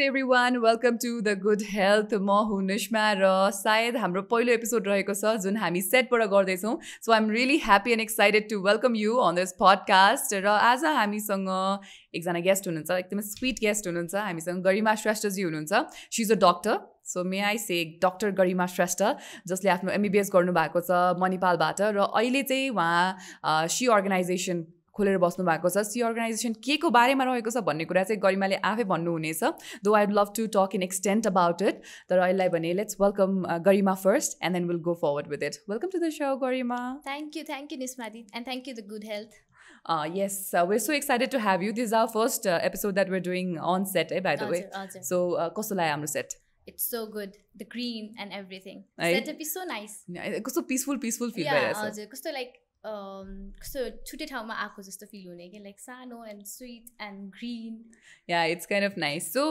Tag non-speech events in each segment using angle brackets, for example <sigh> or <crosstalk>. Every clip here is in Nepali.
नमस्ते everyone welcome to the good health म हुँ निस्मा र सायद हाम्रो पहिलो एपिसोड रहेको छ जुन हामी सेटबाट गर्दैछौँ so I'm really happy and excited to welcome you on this podcast र आज हामीसँग एकजना गेस्ट हुनुहुन्छ एकदमै स्विट गेस्ट हुनुहुन्छ हामीसँग गरिमा श्रेष्ठजी हुनुहुन्छ C is a doctor so may I say doctor गरिमा श्रेष्ठ जसले आफ्नो एमबिबिएस गर्नुभएको छ मणिपालबाट र अहिले चाहिँ उहाँ सी अर्गनाइजेसन खोलेर बस्नु भएको छ सी अर्गनाइजेसन के को बारेमा रहेको छ भन्ने कुरा चाहिँ गरिमाले आफै भन्नुहुनेछ though I would love to talk in extent about it तर अहिलेलाई भने let's welcome uh, Garima first and then we'll go forward with it welcome to the so Garima thank you thank you निस्मादी and thank you the good health yes we're so excited to have you these are first episode that we're doing on set है बाई द वे सो कस्तो लाग्यो हाम्रो set it's so good the green and everything right? setup is so nice yeah, it's so peaceful peaceful feel yeah, also. like कस्तो छुट्टै ठाउँमा आएको जस्तो फिल हुने कि लाइक सानो and sweet and green yeah it's kind of nice so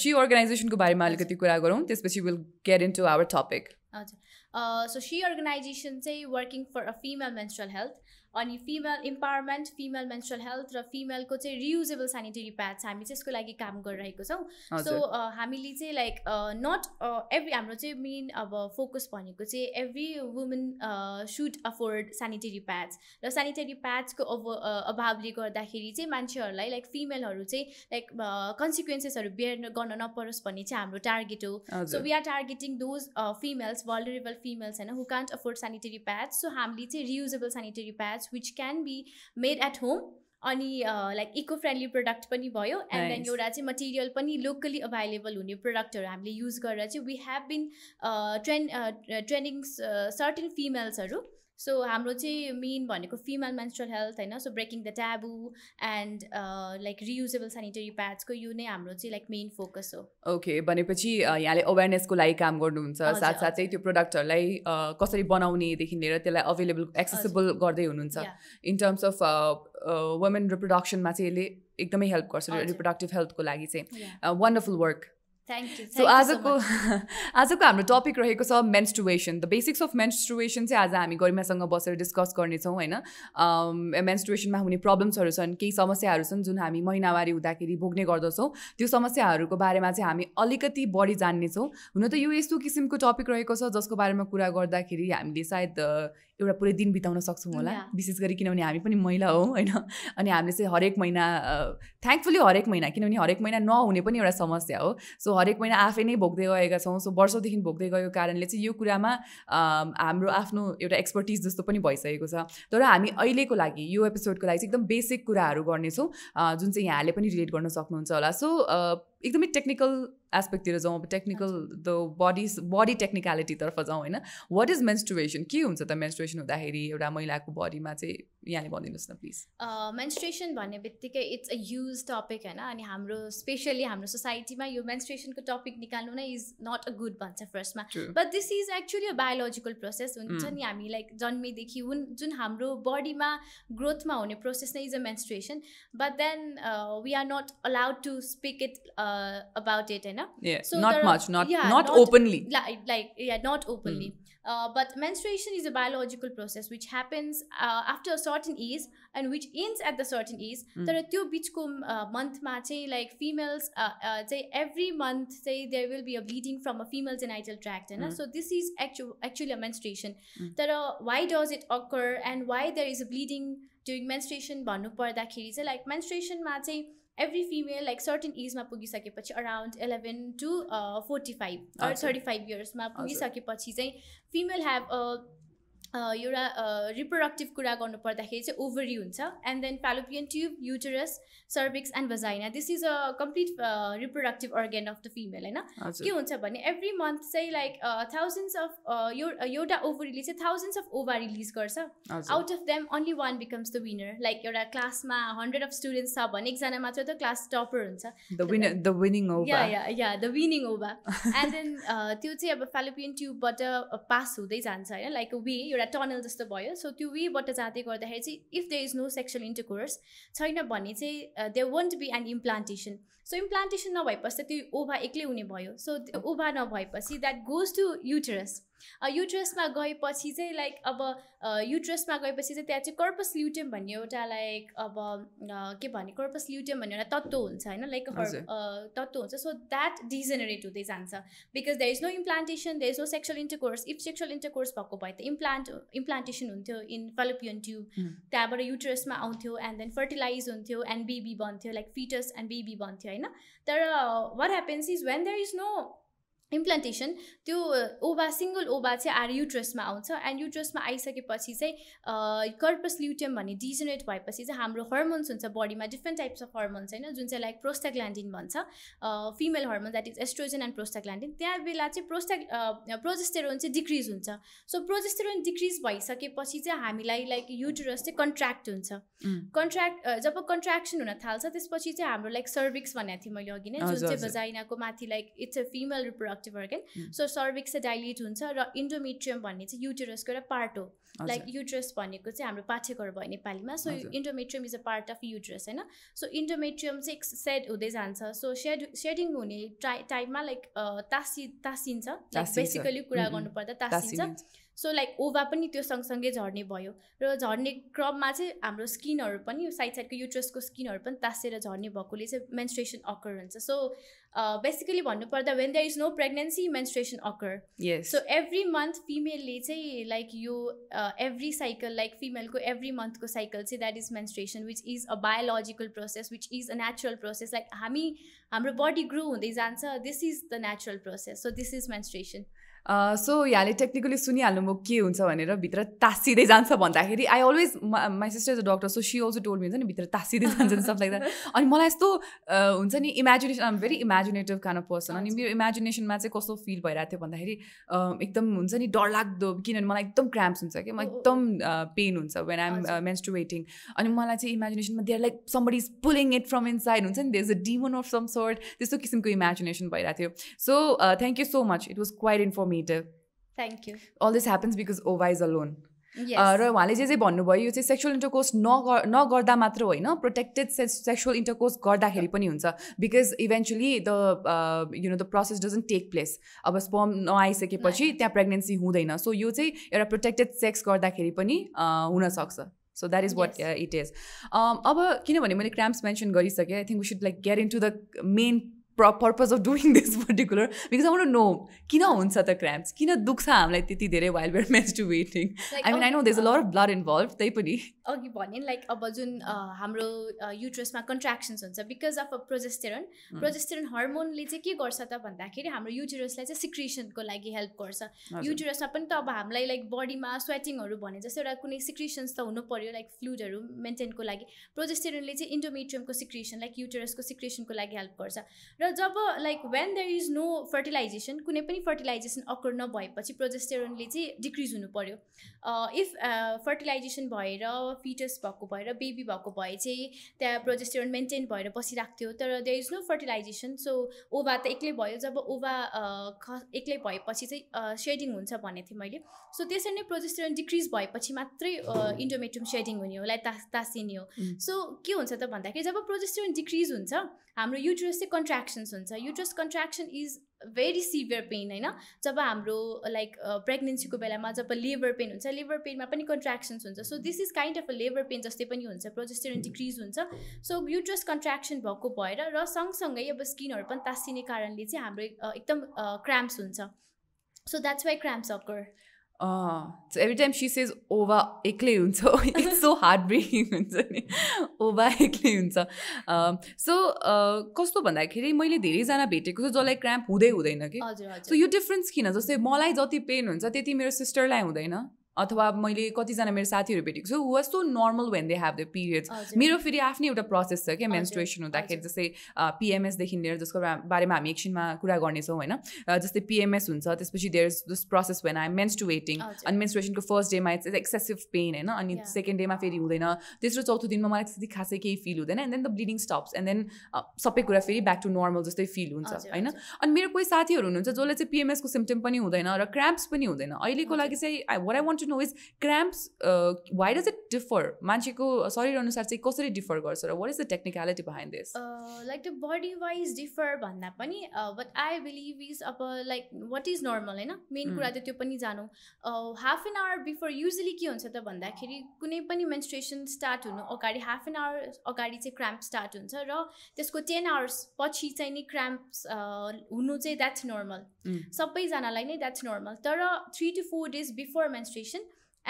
she अर्गनाइजेसनको बारेमा अलिकति कुरा गरौँ त्यसपछि we'll get into our topic हजुर सो सी अर्गनाइजेसन चाहिँ working for a female menstrual health अनि female empowerment female menstrual health र फिमेलको चाहिँ रियुजेबल सेनिटरी प्याड्स हामी चाहिँ यसको लागि काम गरिरहेको छौँ सो हामीले चाहिँ लाइक नट एभ्री हाम्रो चाहिँ मेन अब फोकस भनेको चाहिँ every women should afford sanitary pads र सेनिटरी प्याड्सको अभ अभावले गर्दाखेरि चाहिँ मान्छेहरूलाई लाइक फिमेलहरू चाहिँ लाइक कन्सिक्वेन्सेसहरू बेयर गर्न नपरोस् भन्ने चाहिँ हाम्रो टार्गेट हो so we are targeting those females vulnerable females होइन who can't afford sanitary pads so हामीले चाहिँ reusable sanitary pads patch which can be made at home अनि लाइक इको फ्रेन्डली प्रडक्ट पनि भयो एन्ड देन एउटा चाहिँ मटेरियल पनि लोकली अभाइलेबल हुने प्रडक्टहरू हामीले युज गरेर चाहिँ we have been train training certain फिमेल्सहरू सो हाम्रो चाहिँ मेन भनेको फिमेल मेन्सरल हेल्थ होइन so breaking the taboo and like reusable sanitary प्याड्सको यो नै हाम्रो चाहिँ लाइक मेन फोकस हो ओके भनेपछि यहाँले अवेरनेसको लागि काम गर्नुहुन्छ साथसाथै त्यो प्रडक्टहरूलाई कसरी बनाउनेदेखि लिएर त्यसलाई अभाइलेबल एक्सेसेबल गर्दै हुनुहुन्छ इन टर्म्स अफ वुमेन रिप्रोडक्सनमा चाहिँ यसले एकदमै हेल्प गर्छ रिप्रोडक्टिभ हेल्थको लागि चाहिँ wonderful work thank you so आजको आजको हाम्रो टपिक रहेको छ menstruation the basics of menstruation चाहिँ आज हामी गरिमासँग बसेर डिस्कस गर्नेछौँ होइन मेन्स्टुएसनमा हुने प्रब्लम्सहरू छन् केही समस्याहरू छन् जुन हामी महिनावारी हुँदाखेरि भोग्ने गर्दछौँ त्यो समस्याहरूको बारेमा चाहिँ हामी अलिकति बढी जान्नेछौँ हुन त यो यस्तो किसिमको टपिक रहेको छ जसको बारेमा कुरा गर्दाखेरि हामीले सायद एउटा पुरै दिन बिताउन सक्छौँ होला विशेष गरी किनभने हामी पनि महिला हौँ होइन अनि हामीले चाहिँ हरेक महिना थ्याङ्कफुली हरेक महिना किनभने हरेक महिना नहुने पनि एउटा समस्या हो सो हरेक महिना आफै नै भोग्दै गएका छौँ सो वर्षौँदेखि भोग्दै गएको कारणले चाहिँ यो कुरामा हाम्रो आफ्नो एउटा एक्सपर्टिज जस्तो पनि भइसकेको छ तर हामी अहिलेको लागि यो एपिसोडको लागि चाहिँ एकदम बेसिक कुराहरू गर्नेछौँ जुन चाहिँ यहाँले पनि रिलेट गर्न सक्नुहुन्छ होला सो एकदमै टेक्निकल एस्पेक्टतिर जाउँ अब टेक्निकल द बडी बडी टेक्निकलिटीतर्फ जाउँ होइन वाट इज मेन्स्ट्रुएसन के हुन्छ त मेन्स्ट्रुएसन हुँदाखेरि एउटा महिलाको बडीमा चाहिँ यहाँले भनिदिनुहोस् न प्लिज मेन्स्ट्रुएसन भन्ने बित्तिकै इट्स अ युज टपिक होइन अनि हाम्रो स्पेसली हाम्रो सोसाइटीमा यो मेन्स्ट्रुएसनको टपिक निकाल्नु नै इज नट अ गुड भन्छ फर्स्टमा but this is actually a biological process हुन्छ mm. नि हामी लाइक जन्मेदेखि हुन् जुन हाम्रो बडीमा ग्रोथमा हुने प्रोसेस नै is a menstruation but then we are not allowed to speak it about it होइन na yeah so not much not not, openly like, yeah not openly hmm. uh, but menstruation is a biological process which happens uh, after a certain ease and which ends at the certain ease. तर त्यो बिचको मन्थमा चाहिँ लाइक फिमेल्स चाहिँ एभ्री मन्थ चाहिँ there will be a bleeding from a female genital tract होइन सो दिस इज एक्चु एक्चुली अ मेन्स्ट्रेसन तर why does it occur and why there is a bleeding during menstruation? Menstruation भन्नु पर्दाखेरि चाहिँ like menstruation चाहिँ एभ्री फिमेल लाइक सर्टेन एजमा पुगिसकेपछि around eleven to forty five thirty five इयर्समा पुगिसकेपछि चाहिँ फिमेल हेभ एउटा रिप्रोडक्टिभ कुरा गर्नु पर्दाखेरि चाहिँ ओभरी हुन्छ and then fallopian tube uterus cervix and vagina this is a complete reproductive organ of the female होइन के हुन्छ भने एभ्री मन्थ चाहिँ लाइक थाउजन्ड्स अफ एउटा ओभरीले चाहिँ थाउजन्ड्स अफ ओभर रिलिज गर्छ out of them only one becomes the winner like एउटा क्लासमा हन्ड्रेड अफ स्टुडेन्ट्स छ भने एकजना मात्र त क्लास टपर हुन्छ the winning ova and then त्यो चाहिँ अब फेलोपियन ट्युबबाट पास हुँदै जान्छ होइन लाइक वे एउटा टनल जस्तो भयो सो त्यो वेबाट जाँदै गर्दाखेरि चाहिँ if there is no sexual intercourse छैन भने चाहिँ there won't be an implantation so implantation नभएपछि त्यो ओभा एक्लै हुने भयो सो त्यो ओभा नभएपछि द्याट गोज टु युटरस युट्रसमा गएपछि चाहिँ लाइक अब युट्रसमा गएपछि चाहिँ त्यहाँ चाहिँ कर्पस ल्युटियम भन्ने एउटा लाइक अब के भने कर्पस ल्युटियम भन्ने एउटा तत्त्व हुन्छ होइन लाइक तत्त्व हुन्छ सो द्याट डिजेनरेट हुँदै जान्छ because there is no implantation there is no sexual intercourse if sexual intercourse भएको भए त इम्प्लान्ट इम्प्लान्टेसन हुन्थ्यो इन फलोपियन ट्युब त्यहाँबाट युट्रसमा आउँथ्यो एन्ड देन फर्टिलाइज हुन्थ्यो एन्ड बेबी बन्थ्यो लाइक फिटस एन्ड बेबी बन्थ्यो होइन there are, what happens is when there is no implantation त्यो ओभा सिङ्गल ओभा चाहिँ आएर युट्रसमा आउँछ एन्ड युट्रसमा आइसकेपछि चाहिँ कर्पस ल्युटियम भन्ने डिजेनेट भएपछि चाहिँ हाम्रो हर्मोन्स हुन्छ बडीमा डिफ्रेन्ट टाइप्स अफ हर्मोन्स होइन जुन चाहिँ लाइक प्रोस्टाग्ल्यान्डिन भन्छ female hormone that is oestrogen and prostaglandin त्यहाँ बेला चाहिँ प्रोस्टा प्रोजेस्टेरोन चाहिँ डिक्रिज हुन्छ सो प्रोजेस्टेरोन डिक्रिज भइसकेपछि चाहिँ हामीलाई लाइक युट्रस चाहिँ कन्ट्र्याक्ट हुन्छ कन्ट्र्याक्ट जब कन्ट्र्याक्सन हुन थाल्छ त्यसपछि चाहिँ हाम्रो लाइक सर्भिक्स भनेको थिएँ मैले अघि नै जुन चाहिँ बजाइनाको माथि लाइक इट्स अ फिमेल रिप्रोडक्ट रिप्रोडक्टिभ सो सर्भिक्स चाहिँ डाइलिट हुन्छ र इन्डोमेट्रियम भन्ने चाहिँ युटेरसको एउटा पार्ट हो लाइक युट्रेस भनेको चाहिँ हाम्रो पाठ्यकर भयो नेपालीमा so endometrium is a part of uterus होइन सो इन्डोमेट्रियम चाहिँ सेड हुँदै जान्छ सो सेड सेडिङ हुने टाइ टाइममा लाइक तासी तासिन्छ बेसिकली कुरा गर्नुपर्दा तासिन्छ सो लाइक ओभा पनि त्यो सँगसँगै झर्ने भयो र झर्ने क्रममा चाहिँ हाम्रो स्किनहरू पनि साइड साइडको युट्रसको स्किनहरू पनि तासेर झर्ने भएकोले चाहिँ मेन्सुरेसन अकर हुन्छ सो बेसिकली भन्नुपर्दा when there is no pregnancy menstruation occur so every month फिमेलले चाहिँ लाइक यो एभ्री साइकल लाइक फिमेलको एभ्री मन्थको साइकल चाहिँ that is menstruation which is a biological process which is a natural process like हामी हाम्रो बडी ग्रो हुँदै जान्छ this is the natural process so this is menstruation so यहाँले टेक्निकली सुनिहाल्नु म के हुन्छ भनेर भित्र तासिँदै जान्छ भन्दाखेरि I always my sister is a doctor so she also told हुन्छ नि भित्र तासिँदै <laughs> जान्छ सब लाइक अनि मलाई यस्तो हुन्छ नि imagination I'm very imaginative kind of person अनि मेरो इमेजिनेसनमा चाहिँ कस्तो फिल भइरहेको थियो भन्दाखेरि एकदम हुन्छ नि डरलाग्दो किनभने मलाई एकदम क्राम्प्स हुन्छ क्या म एकदम पेन हुन्छ वेन मेन्स टु वेटिङ अनि मलाई चाहिँ इमेजिनेसनमा there like somebody is pulling it from inside हुन्छ नि there is a demon of some sort त्यस्तो किसिमको इमेजिनेसन भइरहेको थियो so thank you so much it was quite informative thank you all this happens because ओ इज अलोन र उहाँले जे जे भन्नुभयो यो चाहिँ सेक्सुअल इन्टरकोर्स नगर नगर्दा मात्र होइन प्रोटेक्टेड से सेक्सुअल इन्टरकोर्स गर्दाखेरि पनि हुन्छ because eventually the you know the process doesn't take place अब स्पम नआइसकेपछि त्यहाँ प्रेग्नेन्सी हुँदैन सो यो चाहिँ एउटा प्रोटेक्टेड सेक्स गर्दाखेरि पनि uh, हुनसक्छ so that is what it is अब किनभने मैले क्राम्स मेन्सन गरिसकेँ I think we should like get into the main प्र purpose of doing this particular because आउनु नो किन हुन्छ त क्राम्प्स किन दुख्छ हामीलाई त्यति धेरै while we're much to waiting I mean I know there's a lot of blood involve त्यही पनि अघि भने लाइक अब जुन हाम्रो युट्रसमा कन्ट्राक्सन्स हुन्छ because of a progesterone progesterone हर्मोनले चाहिँ के गर्छ त भन्दाखेरि हाम्रो युट्युरसलाई चाहिँ सिक्रिसनको लागि हेल्प गर्छ युट्युरसमा पनि त अब हामीलाई लाइक बडीमा स्वेटिङहरू भने जस्तो एउटा कुनै सिक्रिसन्स त हुनु पऱ्यो लाइक फ्लुडहरू मेन्टेनको लागि प्रोजेस्टेरनले चाहिँ इन्डोमेट्रियमको सिक्रिसन लाइक युट्युरसको सिक्रेसनको लागि हेल्प गर्छ र जब like when there is no fertilisation कुनै पनि फर्टिलाइजेसन अकर नभएपछि प्रोजेस्टेरोनले चाहिँ डिक्रिज हुनु पऱ्यो इफ फर्टिलाइजेसन भएर फिटस भएको भएर बेबी भएको भए चाहिँ त्यहाँ प्रोजेस्टेरोन मेन्टेन भएर बसिरहेको थियो तर there is no fertilisation so ova त एक्लै भयो जब ओभा ख एक्लै भएपछि चाहिँ सेडिङ हुन्छ भनेको थिएँ मैले सो त्यसरी नै प्रोजेस्टेरोन डिक्रिज भएपछि मात्रै इन्डोमेट्रियम सेडिङ हुने हो लाइक तास तासिने हो सो के हुन्छ त भन्दाखेरि जब प्रोजेस्टेरोन डिक्रिज हुन्छ हाम्रो युट्रस चाहिँ कन्ट्राक्सन कन्ट्र्याक्सन्स हुन्छ uterus contraction is very severe pain होइन जब हाम्रो लाइक प्रेग्नेन्सीको बेलामा जब लेबर पेन हुन्छ लेबर पेनमा पनि कन्ट्र्याक्सन्स हुन्छ so this is kind of a labour pain जस्तै पनि हुन्छ प्रोजेस्टेरन डिक्रिज हुन्छ सो युट्रस कन्ट्र्याक्सन भएको भएर र सँगसँगै अब स्किनहरू पनि तासिने कारणले चाहिँ हाम्रो एकदम क्राम्प्स हुन्छ so that's why cramps occur so every time she says over एक्लै हुन्छ इट्स सो हार्ड ब्रेकिङ हुन्छ नि ओभा एक्लै हुन्छ सो कस्तो भन्दाखेरि मैले धेरैजना भेटेको छु जसलाई क्र्याम्प हुँदै हुँदैन कि सो यो डिफ्रेन्स किन जस्तै मलाई जति पेन हुन्छ त्यति मेरो सिस्टरलाई हुँदैन अथवा मैले कतिजना मेरो साथीहरू भेटेको छु was so normal when they have the periods मेरो फेरि आफ्नै एउटा प्रोसेस छ क्या मेन्स्ट्रेसन हुँदाखेरि जस्तै पिएमएसदेखि लिएर जसको बारेमा हामी एकछिनमा कुरा गर्नेछौँ होइन जस्तै पिएमएस हुन्छ त्यसपछि there is this process when I to waiting अनि मेन्स्ट्रेसनको फर्स्ट डेमा इट्स एक्सेसिभ पेन होइन अनि सेकेन्ड डेमा फेरि हुँदैन तेस्रो चौथो दिनमा मलाई त्यति खासै केही फिल हुँदैन and then the bleeding stops and then सबै कुरा फेरि ब्याक टु नर्मल जस्तै फिल हुन्छ होइन अनि मेरो कोही साथीहरू हुनुहुन्छ जसले चाहिँ पिएमएसको सिम्टम पनि हुँदैन र क्राम्प्स पनि हुँदैन अहिलेको लागि चाहिँ I what I want to know is cramps why does it differ मान्छेको अनुसार चाहिँ कसरी डिफर गर्छ र what is the technicality behind this like the body wise differ भन्दा पनि बट आई बिलिभ इज अब लाइक वाट इज नर्मल होइन मेन mm. कुरा त त्यो पनि जानु half an hour before usually के हुन्छ त भन्दाखेरि कुनै पनि मेन्स्ट्रेसन स्टार्ट हुनु अगाडि हाफ एन आवर अगाडि चाहिँ क्राम्प स्टार्ट हुन्छ र त्यसको टेन आवर्स पछि चाहिँ नि क्राम्प्स uh, हुनु चाहिँ द्याट्स नर्मल mm. सबैजनालाई नै द्याट्स नर्मल तर three to four days before menstruation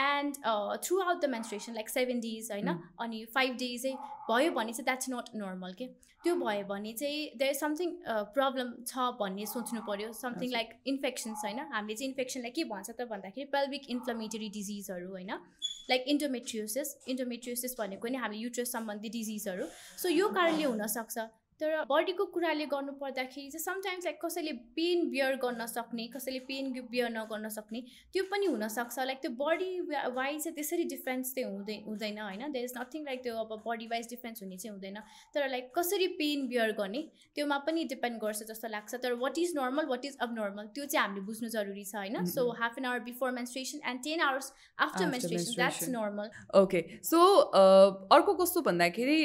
and throughout the menstruation like seven days होइन अनि फाइभ डेजै eh, भयो भने चाहिँ द्याट्स नट नर्मल के त्यो भयो भने चाहिँ देयर समथिङ प्रब्लम छ भन्ने सोच्नु पऱ्यो समथिङ लाइक इन्फेक्सन्स होइन हामीले चाहिँ इन्फेक्सनलाई के भन्छ त भन्दाखेरि पेल्भिक इन्फ्लमेटरी डिजिजहरू होइन लाइक इन्टोमेट्रियोसिस इन्टोमेट्रियोसिस भनेको नि हामीले युट्रस सम्बन्धी डिजिजहरू सो यो कारणले हुनसक्छ तर बडीको कुराले गर्नुपर्दाखेरि चाहिँ समटाइम्स लाइक कसैले पेन बियर गर्न सक्ने कसैले पेन बियर नगर्न सक्ने त्यो पनि हुनसक्छ लाइक त्यो बडी वाइज चाहिँ त्यसरी डिफ्रेन्स चाहिँ हुँदै हुँदैन होइन देयर इज नथिङ लाइक त्यो अब बडी वाइज डिफ्रेन्स हुने चाहिँ हुँदैन तर लाइक कसरी पेन बियर गर्ने त्योमा पनि डिपेन्ड गर्छ जस्तो लाग्छ तर what is normal what is अब नर्मल त्यो चाहिँ हामीले बुझ्नु जरुरी छ होइन so half an hour before menstruation and ten hours after menstruation that's normal okay so अर्को कस्तो भन्दाखेरि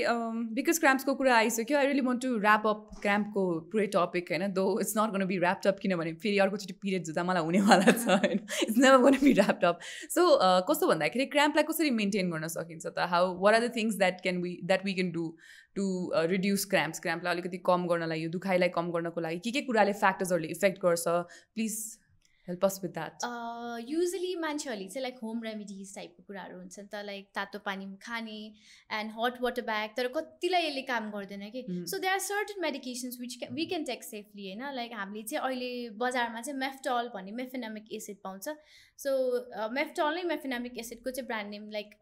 बिकज um, क्राम्सको कुरा आइसक्यो I really want to wrap up क्याम्पको पुरै टपिक होइन though it's not gonna be wrap up किनभने फेरि अर्कोचोटि पिरियड हुँदा मलाई हुनेवाला छ होइन it's not gonna be wrap up so कस्तो भन्दाखेरि क्राम्पलाई कसरी मेन्टेन गर्न सकिन्छ त how what are the things that can we that we can do to reduce cramps क्राम्पलाई अलिकति कम गर्नलाई यो दुखाइलाई कम गर्नको लागि के के कुराले फ्याक्टर्सहरूले इफेक्ट गर्छ please help us with that usually मान्छेहरूले चाहिँ लाइक होम रेमिडिज टाइपको कुराहरू हुन्छ नि त लाइक तातो पानी खाने एन्ड हट वाटर ब्याग तर कतिलाई यसले काम गर्दैन कि so they are certain medications which we can take safely होइन लाइक हामीले चाहिँ अहिले बजारमा चाहिँ मेफ्टल भन्ने मेफेनामिक एसिड पाउँछ सो मेफ्टल नै मेफेनामिक एसिडको चाहिँ ब्रान्ड नेम लाइक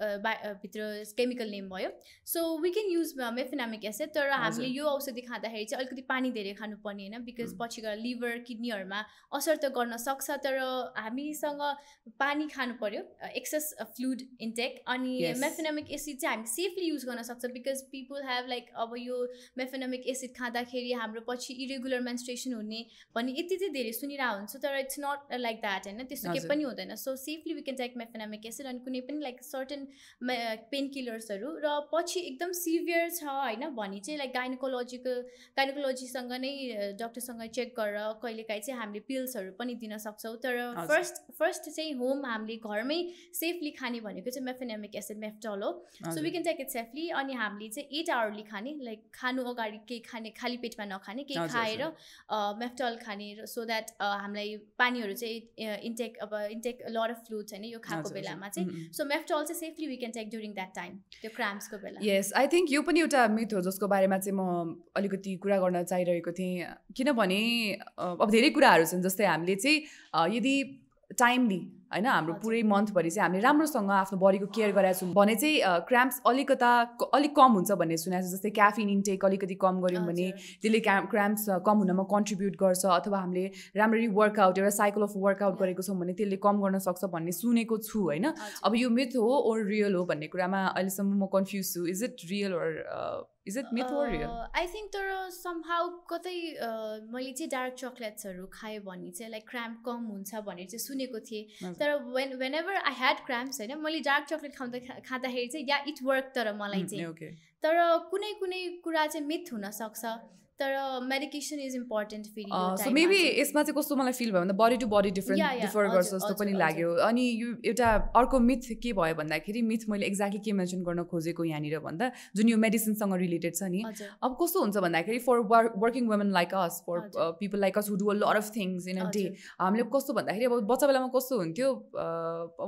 भित्र केमिकल नेम भयो so we can use mefenamic acid तर हामीले यो औषधि खाँदाखेरि चाहिँ अलिकति पानी धेरै खानुपर्ने होइन बिकज पछि गएर लिभर किडनीहरूमा असर त गर्न सक्छ तर हामीसँग पानी खानु पर्यो एक्सेस फ्लुड इन्टेक अनि मेफेनामिक एसिड चाहिँ हामी सेफली युज गर्न सक्छ बिकज पिपुल हेभ लाइक अब यो मेफेनामिक एसिड खाँदाखेरि हाम्रो पछि इरेगुलर मेन्स्ट्रेसन हुने भन्ने यति चाहिँ धेरै सुनिरहेको हुन्छ तर इट्स नट लाइक द्याट होइन त्यस्तो के पनि हुँदैन so safely we can take mefenamic acid अनि कुनै पनि लाइक सर्टन पेन किलर्सहरू र पछि एकदम सिभियर छ होइन भने चाहिँ लाइक गाइनोकोलोजिकल गाइनोकोलोजीसँग नै डक्टरसँग चेक गरेर कहिलेकाहीँ चाहिँ हामीले पिल्सहरू पनि दिन सक्छ सक्छौँ तर फर्स्ट फर्स्ट चाहिँ होम हामीले घरमै सेफली खाने भनेको चाहिँ मेफेनेमिक एसिड मेफ्टल हो so we can take it safely अनि हामीले चाहिँ एट आवरली खाने लाइक खानु अगाडि केही खाने खाली पेटमा नखाने केही खाएर मेफ्टल खाने सो द्याट हामीलाई पानीहरू चाहिँ इन्टेक अब इन्टेक लर अफ फ्लुड छैन यो खाएको बेलामा चाहिँ सो मेफ्टल चाहिँ safely we can take during that time त्यो क्राम्सको बेला यस आई थिङ्क यो पनि एउटा मिथ हो जसको बारेमा चाहिँ म अलिकति कुरा गर्न चाहिरहेको थिएँ किनभने अब धेरै कुराहरू छन् जस्तै हामीले चाहिँ यदि टाइमली होइन हाम्रो पुरै मन्थभरि चाहिँ हामीले राम्रोसँग आफ्नो बडीको केयर गराएको छौँ भने चाहिँ क्राम्प्स अलिकता अलिक कम हुन्छ भन्ने सुनेको छ जस्तै क्याफिन इन्टेक अलिकति कम गऱ्यौँ भने त्यसले क्या क्राम्प्स कम हुनमा कन्ट्रिब्युट गर्छ अथवा हामीले राम्ररी वर्कआउट एउटा साइकल अफ वर्कआउट गरेको छौँ भने त्यसले कम गर्न सक्छ भन्ने सुनेको छु होइन अब यो मिथ हो ओर रियल हो भन्ने कुरामा अहिलेसम्म म कन्फ्युज छु is it real or is it myth I think तर समहाउ कतै uh, मैले चाहिँ डार्क चक्लेट्सहरू खाएँ भने चाहिँ लाइक क्राम्प कम हुन्छ भनेर चाहिँ सुनेको थिएँ तर when whenever I had cramps होइन मैले डार्क चक्लेट खाँदा खाँदाखेरि चाहिँ या इट वर्क तर मलाई चाहिँ तर कुनै कुनै कुरा चाहिँ मिथ हुनसक्छ तर medication is important feel so maybe यसमा चाहिँ कस्तो मलाई फिल भयो भन्दा body to body different differ गर्छ जस्तो पनि लाग्यो अनि यो एउटा अर्को मिथ के भयो भन्दाखेरि मिथ मैले एक्ज्याक्टली के मेन्सन गर्न खोजेको यहाँनिर भन्दा जुन यो मेडिसिनसँग रिलेटेड छ नि अब कस्तो हुन्छ भन्दाखेरि for working women like us for people like us who do a lot of things in a day हामीले कस्तो भन्दाखेरि अब बच्चा बेलामा कस्तो हुन्थ्यो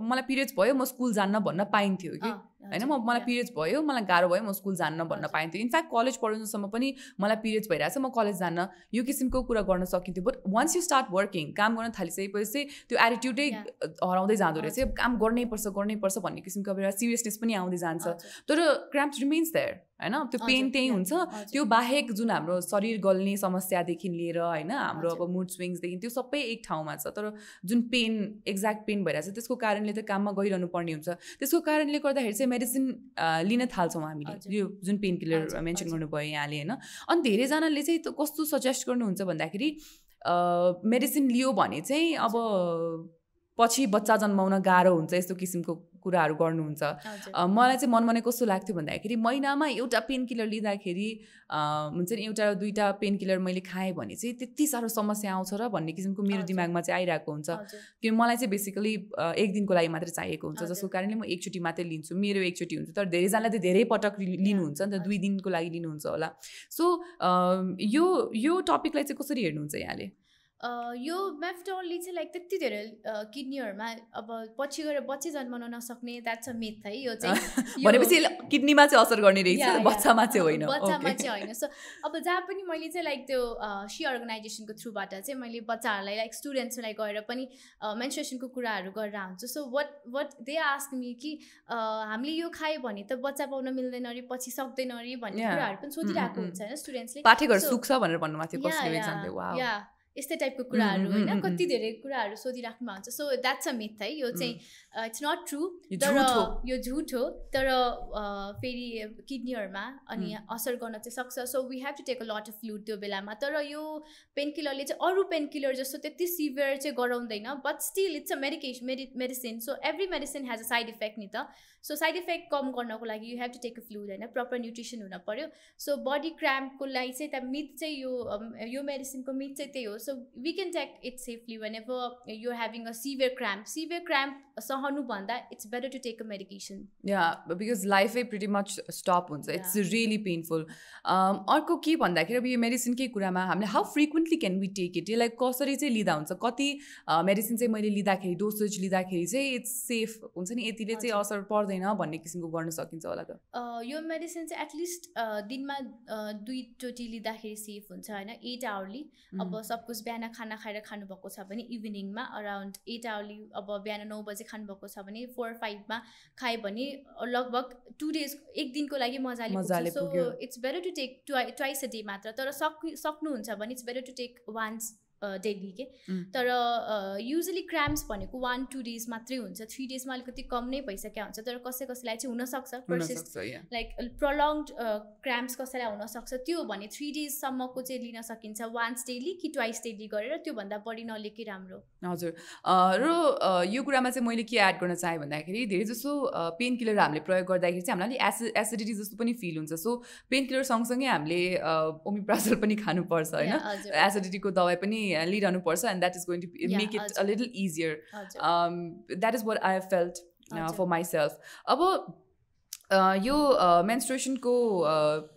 मलाई पिरियड्स भयो म स्कुल जान्न भन्न पाइन्थ्यो कि होइन म मलाई पिरियड्स भयो मलाई गाह्रो भयो म स्कुल जान्न भन्न पाइन्थ्यो इनफ्याक्ट कलेज पढाउनुसम्म पनि मलाई पिरियड्स भइरहेको छ म कलेज जान्न यो किसिमको कुरा गर्न सकिन्थ्यो but once you start working काम गर्न थालिसकेपछि त्यो एटिट्युडै हराउँदै जाँदो रहेछ काम गर्नैपर्छ गर्नैपर्छ भन्ने किसिमको एउटा सिरियसनेस पनि आउँदै जान्छ तर क्राम्प रिमेन्स देयर होइन त्यो पेन त्यही हुन्छ त्यो बाहेक जुन हाम्रो शरीर गल्ने समस्यादेखि लिएर होइन हाम्रो अब मुड स्विङ्सदेखि त्यो सबै एक ठाउँमा छ तर जुन पेन एक्ज्याक्ट पेन भइरहेको छ त्यसको कारणले त काममा गइरहनु पर्ने हुन्छ त्यसको कारणले गर्दाखेरि चाहिँ मेडिसिन लिन थाल्छौँ हामीले यो जुन पेन किलर मेन्सन गर्नुभयो यहाँले होइन अनि धेरैजनाले चाहिँ कस्तो सजेस्ट गर्नुहुन्छ भन्दाखेरि मेडिसिन लियो भने चाहिँ अब पछि बच्चा जन्माउन गाह्रो हुन्छ यस्तो किसिमको कुराहरू गर्नुहुन्छ मलाई चाहिँ मनमा नै कस्तो लाग्थ्यो भन्दाखेरि महिनामा एउटा पेन किलर लिँदाखेरि हुन्छ नि एउटा दुईवटा पेन किलर मैले खाएँ भने चाहिँ त्यति साह्रो समस्या आउँछ र भन्ने किसिमको मेरो दिमागमा चाहिँ आइरहेको हुन्छ किन मलाई चाहिँ बेसिकली एक दिनको लागि मात्र चाहिएको हुन्छ जसको कारणले म एकचोटि मात्रै लिन्छु मेरो एकचोटि हुन्छ तर धेरैजनालाई त धेरै पटक लिनुहुन्छ नि त दुई दिनको लागि लिनुहुन्छ होला सो यो यो टपिकलाई चाहिँ कसरी हेर्नुहुन्छ यहाँले यो म्याफटनले चाहिँ लाइक त्यति धेरै किडनीहरूमा अब पछि गएर बच्चै जन्माउन नसक्ने द्याट्स अ मेथ है यो चाहिँ <laughs> भनेपछि किडनीमा चाहिँ असर गर्ने रहेछ बच्चामा चाहिँ होइन बच्चामा चाहिँ होइन सो अब जहाँ पनि मैले चाहिँ लाइक त्यो सी अर्गनाइजेसनको थ्रुबाट चाहिँ मैले बच्चाहरूलाई लाइक स्टुडेन्ट्सलाई गएर पनि मेन्सुरेसनको कुराहरू गरेर हुन्छु so what what they ask me कि हामीले यो खायो भने त बच्चा पाउन मिल्दैन अरे पछि सक्दैन अरे भन्ने कुराहरू पनि सोधिरहेको हुन्छ होइन स्टुडेन्ट्सले पाठेकहरू सुक्छ भनेर भन्नुभएको थियो यस्तै टाइपको कुराहरू होइन कति धेरै कुराहरू सोधिराख्नु भएको हुन्छ सो द्याट्स अ मिथ है यो चाहिँ इट्स नट ट्रु तर यो झुट हो तर फेरि किडनीहरूमा अनि असर गर्न चाहिँ सक्छ so we have to take a lot of fluid त्यो बेलामा तर यो पेनकिलरले चाहिँ अरू पेनकिलर जस्तो त्यति सिभियर चाहिँ गराउँदैन but still it's a medication medi medicine so every medicine has a side effect नि त सो साइड इफेक्ट कम गर्नको लागि you have to take a fluid होइन प्रपर न्युट्रिसन हुन पऱ्यो सो बडी क्राम्पको लागि चाहिँ त्यहाँ मिथ चाहिँ यो यो मेडिसिनको मिथ चाहिँ त्यही हो so we can take it safely whenever you having a severe cramp severe cramp सह भन्दा it's better to take a medication या बिकज लाइफै प्रिटी मच स्टप हुन्छ इट्स रियली पेनफुल अर्को के भन्दाखेरि अब यो मेडिसिनकै कुरामा हामीले how frequently can we take it like कसरी चाहिँ लिँदा हुन्छ कति मेडिसिन चाहिँ मैले लिँदाखेरि डोसेज लिँदाखेरि चाहिँ इट्स सेफ हुन्छ नि यतिले चाहिँ असर पर्दैन भन्ने किसिमको गर्न सकिन्छ होला त यो मेडिसिन चाहिँ एटलिस्ट दिनमा दुईचोटि लिँदाखेरि सेफ हुन्छ होइन एट आवरली अब सपोज बिहान खाना खाएर खानुभएको छ भने इभिनिङमा अराउन्ड एट आवरली अब बिहान नौ बजे खानुभएको भएको छ भने फोर फाइभमा खायो भने लगभग टु डेज एक दिनको लागि मजाले so it's better to take twice a day मात्र तर सक्नु सक्नुहुन्छ भने it's better to take once daily के तर युजली क्राम्स भनेको वान टू डेज मात्रै हुन्छ थ्री डेजमा अलिकति कम नै भइसक्यो हुन्छ तर कसै कसैलाई चाहिँ हुनसक्छ प्रोसेस लाइक प्रलङ्ड क्राम्स कसैलाई हुनसक्छ त्यो भने थ्री डेजसम्मको चाहिँ लिन सकिन्छ वान्स डेली कि ट्वाइस डेली गरेर त्योभन्दा बढी नलिएकै राम्रो हजुर र यो कुरामा चाहिँ मैले के एड गर्न चाहेँ भन्दाखेरि धेरै जसो पेन किलर हामीले प्रयोग गर्दाखेरि चाहिँ हामीलाई एसि एसिडिटी जस्तो पनि फिल हुन्छ सो पेन किलर सँगसँगै हामीले ओमिप्रासल पनि खानुपर्छ होइन एसिडिटीको दबाई पनि लिइरहनुपर्छ and that is going to make it a little easier that is what I have felt for myself अब यो मेन्सुरेसनको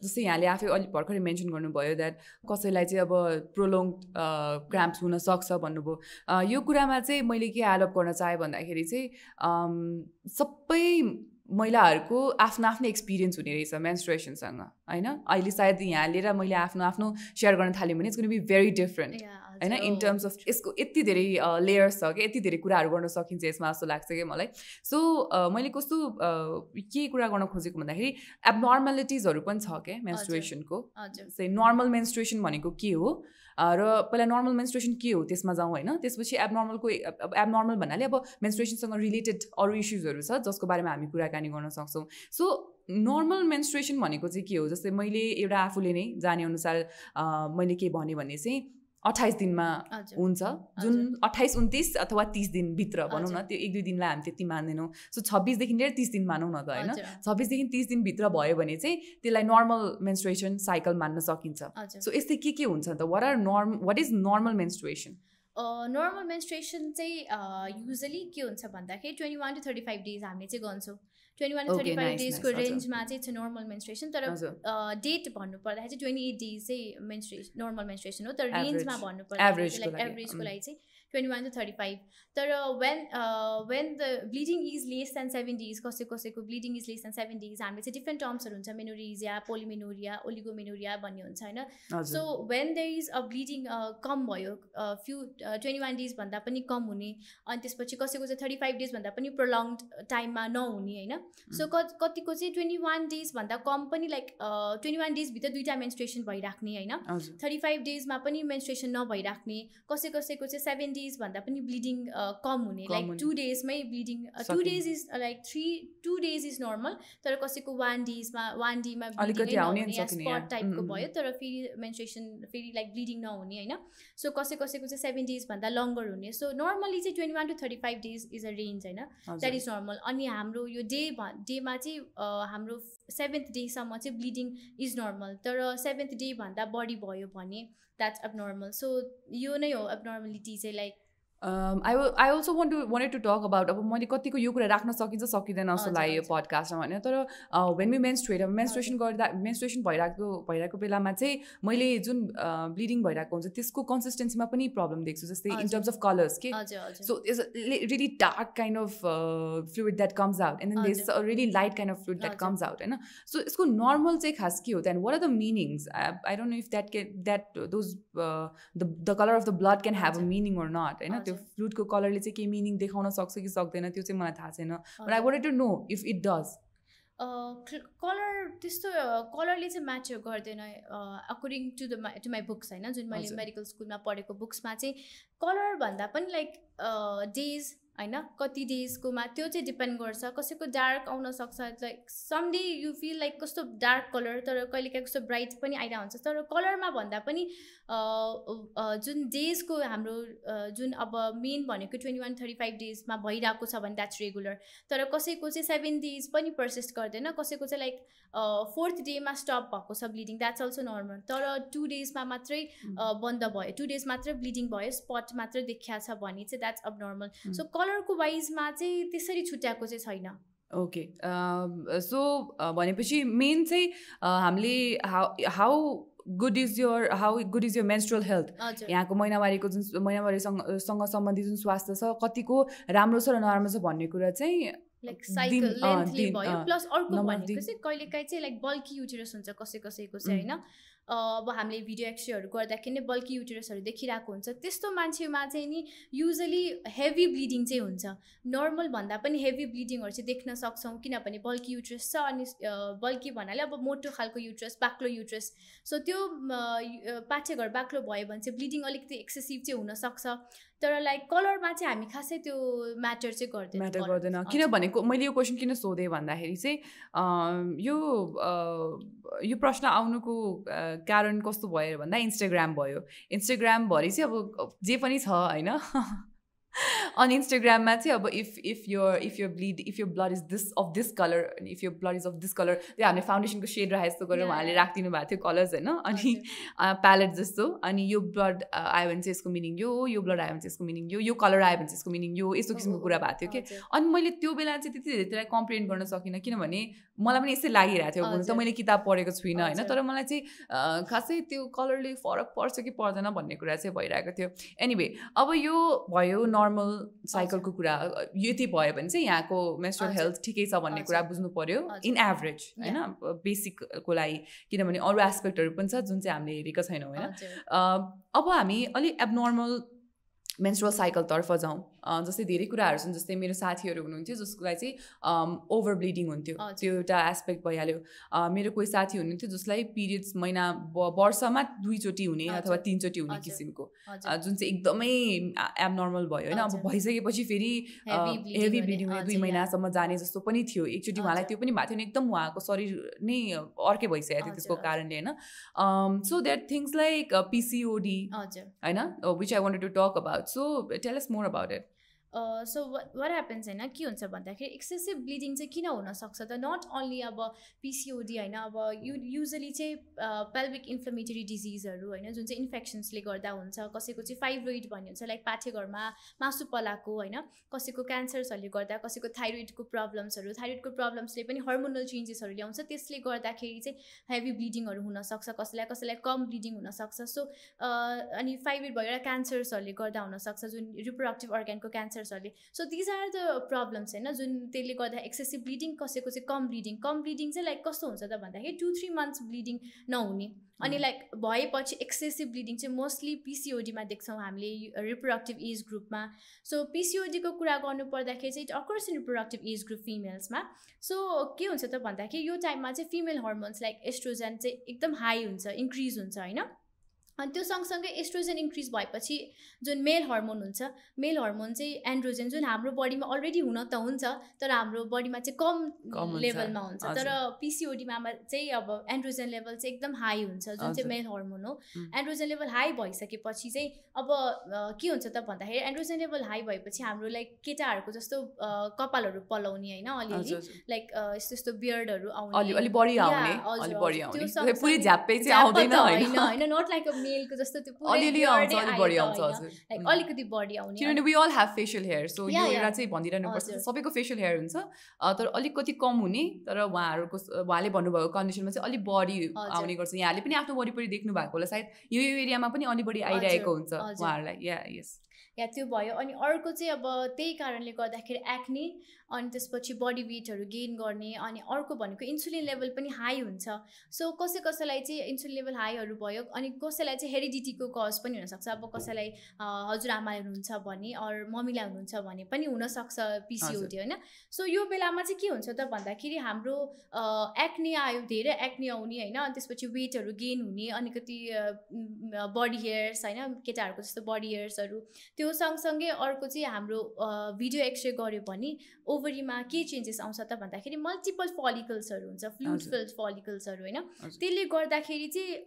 जस्तै यहाँले आफै अलिक भर्खरै मेन्सन गर्नुभयो द्याट कसैलाई चाहिँ अब प्रोलोङ क्राम्प्स हुनसक्छ भन्नुभयो uh, यो कुरामा चाहिँ मैले के एडप गर्न चाहेँ भन्दाखेरि चाहिँ um, सबै महिलाहरूको आफ्नो आफ्नो एक्सपिरियन्स हुने रहेछ मेन्सुरेसनसँग होइन अहिले सायद यहाँ लिएर मैले आफ्नो आफ्नो सेयर गर्न थालेँ भने इट्स बी भेरी डिफ्रेन्ट होइन इन टर्म्स अफ यसको यति धेरै लेयर्स छ क्या यति धेरै कुराहरू गर्न सकिन्छ यसमा जस्तो लाग्छ क्या मलाई सो मैले कस्तो के कुरा गर्न खोजेको भन्दाखेरि एबनर्मालिटिजहरू पनि छ क्या चाहिँ नर्मल मेन्स्ट्रुएसन भनेको के हो र पहिला नर्मल मेन्स्ट्रुएसन के हो त्यसमा जाउँ होइन त्यसपछि एबनर्मलको एबनर्मल भन्नाले अब मेन्स्ट्रुएसनसँग रिलेटेड अरू इस्युजहरू छ जसको बारेमा हामी कुराकानी गर्न सक्छौँ सो नर्मल मेन्स्ट्रुएसन भनेको चाहिँ के हो जस्तै मैले एउटा आफूले नै जाने अनुसार मैले के भने भने चाहिँ अठाइस दिनमा हुन्छ जुन अठाइस उन्तिस अथवा तिस दिनभित्र भनौँ न त्यो एक दुई दिनलाई हामी त्यति मान्दैनौँ सो छब्बिसदेखि लिएर तिस दिन मानौँ न त होइन छब्बिसदेखि तिस दिनभित्र भयो भने चाहिँ त्यसलाई नर्मल मेन्सुरेसन साइकल मान्न सकिन्छ सो यस्तै के के हुन्छ त what are norm what is normal menstruation normal menstruation चाहिँ युजली के हुन्छ भन्दाखेरि twenty one to thirty five days हामीले चाहिँ गर्छौँ ट्वेन्टी वान थर्टी फाइभ डेजको रेन्जमा चाहिँ इट्स नर्मल मेन्सुरेसन तर डेट भन्नुपर्दाखेरि चाहिँ ट्वेन्टी एट डेज चाहिँ मेन्सुरेसन नर्मल मेन्सुरेसन हो तर रेन्जमा भन्नुपर्दा लाइक एभरेजको लागि चाहिँ twenty one to thirty five तर when when the bleeding is less than seven days कसै कसैको bleeding is less than seven days हामीले चाहिँ डिफ्रेन्ट टर्म्सहरू हुन्छ मेनोरिजिया पोलिमेनोरिया ओलिगोमेनोरिया भन्ने हुन्छ होइन so when the is a bleeding कम भयो फ्यु ट्वेन्टी वान डेजभन्दा पनि कम हुने अनि त्यसपछि कसैको चाहिँ थर्टी फाइभ डेजभन्दा पनि प्रोलङ टाइममा uh, नहुने होइन सो कतिको चाहिँ ट्वेन्टी वान डेजभन्दा कम पनि लाइक ट्वेन्टी वान डेजभित्र दुइटा मेन्स्ट्रेसन भइराख्ने होइन थर्टी फाइभ डेजमा पनि मेन्स्ट्रेसन नभइराख्ने कसै कसैको चाहिँ सेभेन डेज भन्दा पनि ब्लिडिङ कम हुने लाइक टु डेजमै bleeding two days is like three to days is normal तर कसैको वान डेजमा वान डेमा स्पट टाइपको भयो तर फेरि मेन्सुरेसन फेरि लाइक ब्लिडिङ नहुने होइन सो कसै कसैको चाहिँ सेभेन डेजभन्दा लङ्गर हुने सो नर्मली चाहिँ twenty one to thirty five days is a range होइन द्याट इज नर्मल अनि हाम्रो यो डे डेमा चाहिँ हाम्रो सेभेन्थ डेसम्म चाहिँ ब्लिडिङ इज नर्मल तर सेभेन्थ भन्दा बढी भयो भने that's abnormal. So, you know your abnormalities eh, like I I also want to want to talk about अब मैले कतिको यो कुरा राख्न सकिन्छ सकिँदैन जस्तो लाग्यो यो पडकास्टमा होइन तर when me menstruate menstruation गर्दा मेन्स्ट्रेसन भइरहेको भइरहेको बेलामा चाहिँ मैले जुन ब्लिडिङ भइरहेको हुन्छ त्यसको कन्सिस्टेन्सीमा पनि प्रब्लम देख्छु जस्तै इन टर्म्स अफ कलर्स के so is really dark kind of fluid that comes out and then a really light kind of fluid that comes out होइन सो यसको नर्मल चाहिँ खास के हो त्यहाँदेखि what are the meanings I don't know if that can that those the colour of the blood can have a meaning or not होइन त्यो फ्लुटको कलरले चाहिँ केही मिनिङ देखाउन सक्छ कि सक्दैन त्यो चाहिँ मलाई थाहा छैन I want to know if it does colour त्यस्तो कलरले चाहिँ म्याच गर्दैन according to the to my books होइन जुन मैले मेडिकल स्कुलमा पढेको बुक्समा चाहिँ कलर भन्दा पनि लाइक डेज होइन कति डेजकोमा त्यो चाहिँ डिपेन्ड गर्छ कसैको डार्क आउन सक्छ like someday you feel like कस्तो डार्क कलर तर कहिलेकाहीँ कस्तो ब्राइट पनि आइरहेको हुन्छ तर कलरमा भन्दा पनि जुन डेजको हाम्रो जुन अब मेन भनेको ट्वेन्टी वान थर्टी फाइभ डेजमा भइरहेको छ भने द्याट्स रेगुलर तर कसैको चाहिँ सेभेन डेज पनि पर्सेस्ट गर्दैन कसैको चाहिँ लाइक फोर्थ डेमा स्टप भएको छ ब्लिडिङ द्याट्स अल्सो नर्मल तर टु डेजमा मात्रै mm. बन्द भयो टु डेज मात्रै ब्लिडिङ भयो स्पट मात्रै देखिया छ भने चाहिँ द्याट्स अब नर्मल सो कलरको वाइजमा चाहिँ त्यसरी छुट्याएको चाहिँ छैन ओके सो भनेपछि मेन चाहिँ हामीले how how good is your how good is your menstrual health यहाँको महिनावारीको जुन महिनावारीसँग सम्बन्धित जुन स्वास्थ्य छ कतिको राम्रो छ र नराम्रो छ भन्ने कुरा चाहिँ लाइक साइकल लेन्थले भयो प्लस अर्को भनेको चाहिँ कहिलेकाहीँ चाहिँ लाइक बल्की युटेरस हुन्छ कसै कसैको चाहिँ होइन अब हामीले भिडियो एक्सरेहरू गर्दाखेरि नै बल्कि युटेरसहरू देखिरहेको हुन्छ त्यस्तो मान्छेमा चाहिँ नि युजली हेभी ब्लिडिङ चाहिँ हुन्छ नर्मल भन्दा पनि हेभी ब्लिडिङहरू चाहिँ देख्न सक्छौँ किनभने बल्की युट्रेस छ अनि बल्की भन्नाले अब मोटो खालको युट्रेस बाक्लो युट्रेस सो त्यो पाठ्यघर बाक्लो भयो भने चाहिँ ब्लिडिङ अलिकति एक्सेसिभ चाहिँ हुनसक्छ तर लाइक कलरमा चाहिँ हामी खासै त्यो म्याटर चाहिँ गर्दैन म्याटर गर्दैन किनभने मैले यो क्वेसन किन सोधेँ भन्दाखेरि चाहिँ यो यो प्रश्न आउनुको कारण कस्तो भयो भन्दा इन्स्टाग्राम भयो इन्स्टाग्रामभरि चाहिँ अब जे पनि छ होइन <laughs> अनि इन्स्टाग्राममा चाहिँ अब इफ इफ यो इफ यो ब्लिड इफ यो blood is this of this colour if यो blood is of this colour त्यो हामीले फाउन्डेसनको सेड राखेको जस्तो गरेर उहाँले राखिदिनु भएको थियो कलर्स होइन अनि प्यालेट जस्तो अनि यो ब्लड आयो भने चाहिँ यसको मिनिङ यो यो ब्लड आयो भने चाहिँ यसको मिनिङ यो यो कलर आयो भने चाहिँ यसको मिनिङ यो यस्तो किसिमको कुरा भएको थियो कि अनि मैले त्यो बेला चाहिँ त्यति धेरै त्यसलाई कम्प्लेन गर्न सकिनँ किनभने मलाई पनि यस्तै लागिरहेको थियो हुन त मैले किताब पढेको छुइनँ होइन तर मलाई चाहिँ खासै त्यो कलरले फरक पर्छ कि पर्दैन भन्ने कुरा चाहिँ भइरहेको थियो एनिवे अब यो भयो नर्मल साइकलको कुरा यति भयो भने चाहिँ यहाँको मेन्स्ट्रल हेल्थ ठिकै छ भन्ने कुरा बुझ्नु पऱ्यो इन एभरेज होइन बेसिकको लागि किनभने अरू एस्पेक्टहरू पनि छ जुन चाहिँ हामीले हेरेका छैनौँ होइन अब हामी अलिक एबनर्मल मेन्स्ट्रल साइकलतर्फ जाउँ जस्तै धेरै कुराहरू छन् जस्तै मेरो साथीहरू हुनुहुन्थ्यो जसलाई चाहिँ ओभर ब्लिडिङ हुन्थ्यो त्यो एउटा एस्पेक्ट भइहाल्यो मेरो कोही साथी हुनुहुन्थ्यो जसलाई पिरियड्स महिना वर्षमा दुईचोटि हुने अथवा तिनचोटि हुने किसिमको जुन चाहिँ एकदमै एब नर्मल भयो होइन अब भइसकेपछि फेरि हेभी ब्लिडिङ दुई महिनासम्म जाने जस्तो पनि थियो एकचोटि उहाँलाई त्यो पनि भएको थियो एकदम उहाँको शरीर नै अर्कै भइसकेको थियो त्यसको कारणले होइन so that things like PCOD होइन which I wanted to talk about so tell us more about it so what happens होइन के हुन्छ भन्दाखेरि एक्सेसिभ ब्लिडिङ चाहिँ किन हुनसक्छ त नट ओन्ली अब पिसिओडी होइन अब यु युजली चाहिँ पेल्भिक इन्फ्लेमेटरी डिजिजहरू होइन जुन चाहिँ इन्फेक्सन्सले गर्दा हुन्छ कसैको चाहिँ फाइब्रोइड भन्ने हुन्छ लाइक पाठेघरमा मासु पलाएको होइन कसैको क्यान्सर्सहरूले गर्दा कसैको थाइरोइडको प्रब्लम्सहरू थाइरोइडको प्रब्लम्सले पनि हर्मोनल चेन्जेसहरू ल्याउँछ त्यसले गर्दाखेरि चाहिँ हेभी ब्लिडिङहरू हुनसक्छ कसैलाई कसैलाई कम ब्लिडिङ हुनसक्छ सो अनि फाइब्रोइड भएर क्यान्सर्सहरूले गर्दा हुनसक्छ जुन रिप्रोडक्टिभ अर्ग्यानको क्यान्सर क्यान्सर्सहरूले so these are the problems होइन जुन त्यसले गर्दा एक्सेसिभ ब्लिडिङ कसैको चाहिँ कम ब्लिडिङ कम ब्लिडिङ चाहिँ लाइक कस्तो हुन्छ त भन्दाखेरि टु थ्री मन्थ्स ब्लिडिङ नहुने अनि लाइक mm. भएपछि एक्सेसिभ ब्लिडिङ चाहिँ मोस्टली पिसिओडीमा देख्छौँ हामीले रिप्रोडक्टिभ एज ग्रुपमा सो पिसिओडीको कुरा गर्नुपर्दाखेरि चाहिँ it occurs in reproductive age group फिमेल्समा सो के हुन्छ त भन्दाखेरि यो टाइममा चाहिँ फिमेल हर्मोन्स लाइक एस्ट्रोजेन चाहिँ एकदम हाई हुन्छ इन्क्रिज हुन्छ होइन अनि त्यो सँगसँगै एस्ट्रोजन इन्क्रिज भएपछि जुन मेल हर्मोन हुन्छ मेल हर्मोन चाहिँ एन्ड्रोजन जुन हाम्रो बडीमा अलरेडी हुन त हुन्छ तर हाम्रो बडीमा चाहिँ कम लेभलमा हुन्छ तर पिसिओडीमा चाहिँ अब एन्ड्रोजन लेभल चाहिँ एकदम हाई हुन्छ जुन चाहिँ मेल हर्मोन हो एन्ड्रोजन लेभल हाई भइसकेपछि चाहिँ अब के हुन्छ त भन्दाखेरि एन्ड्रोजन लेभल हाई भएपछि हाम्रो लाइक केटाहरूको जस्तो कपालहरू पलाउने होइन अलिअलि लाइक यस्तो यस्तो बियर्डहरू आउने होइन नट लाइक नेलको जस्तो त्यो अलिअलि आउँछ अलिक बढी आउँछ हजुर लाइक अलिकति बढी आउने किनभने we all have facial hair so यो एउटा चाहिँ भनिरहनु पर्छ सबैको फेसियल हेयर हुन्छ तर कति कम हुने तर उहाँहरूको उहाँले भन्नुभएको कन्डिसनमा चाहिँ अलिक बढी आउने गर्छ यहाँले पनि आफ्नो वरिपरि देख्नु भएको होला सायद यो यो एरियामा पनि अलि बढी आइरहेको हुन्छ उहाँहरूलाई या यस या त्यो भयो अनि अर्को चाहिँ अब त्यही कारणले गर्दाखेरि एक्ने अनि त्यसपछि बडी वेटहरू गेन गर्ने अनि अर्को भनेको इन्सुलिन लेभल पनि हाई हुन्छ सो कसै कसैलाई चाहिँ इन्सुलिन लेभल हाईहरू भयो अनि कसैलाई चाहिँ हेरिडिटीको कज पनि हुनसक्छ अब कसैलाई हजुरआमा हुनुहुन्छ भने अरू मम्मीलाई हुनुहुन्छ भने पनि हुनसक्छ पिसिओडी होइन सो यो बेलामा चाहिँ के हुन्छ त भन्दाखेरि हाम्रो एक्ने आयो धेरै एक्ने आउने होइन अनि त्यसपछि वेटहरू गेन हुने अलिकति बडी हेयर्स होइन केटाहरूको जस्तो बडी हेयर्सहरू त्यो सँगसँगै अर्को चाहिँ हाम्रो भिडियो एक्सरे गऱ्यो भने ओभरीमा के चेन्जेस आउँछ त भन्दाखेरि मल्टिपल फलिकल्सहरू हुन्छ फ्लुट फिल्ड फलिकल्सहरू होइन त्यसले गर्दाखेरि चाहिँ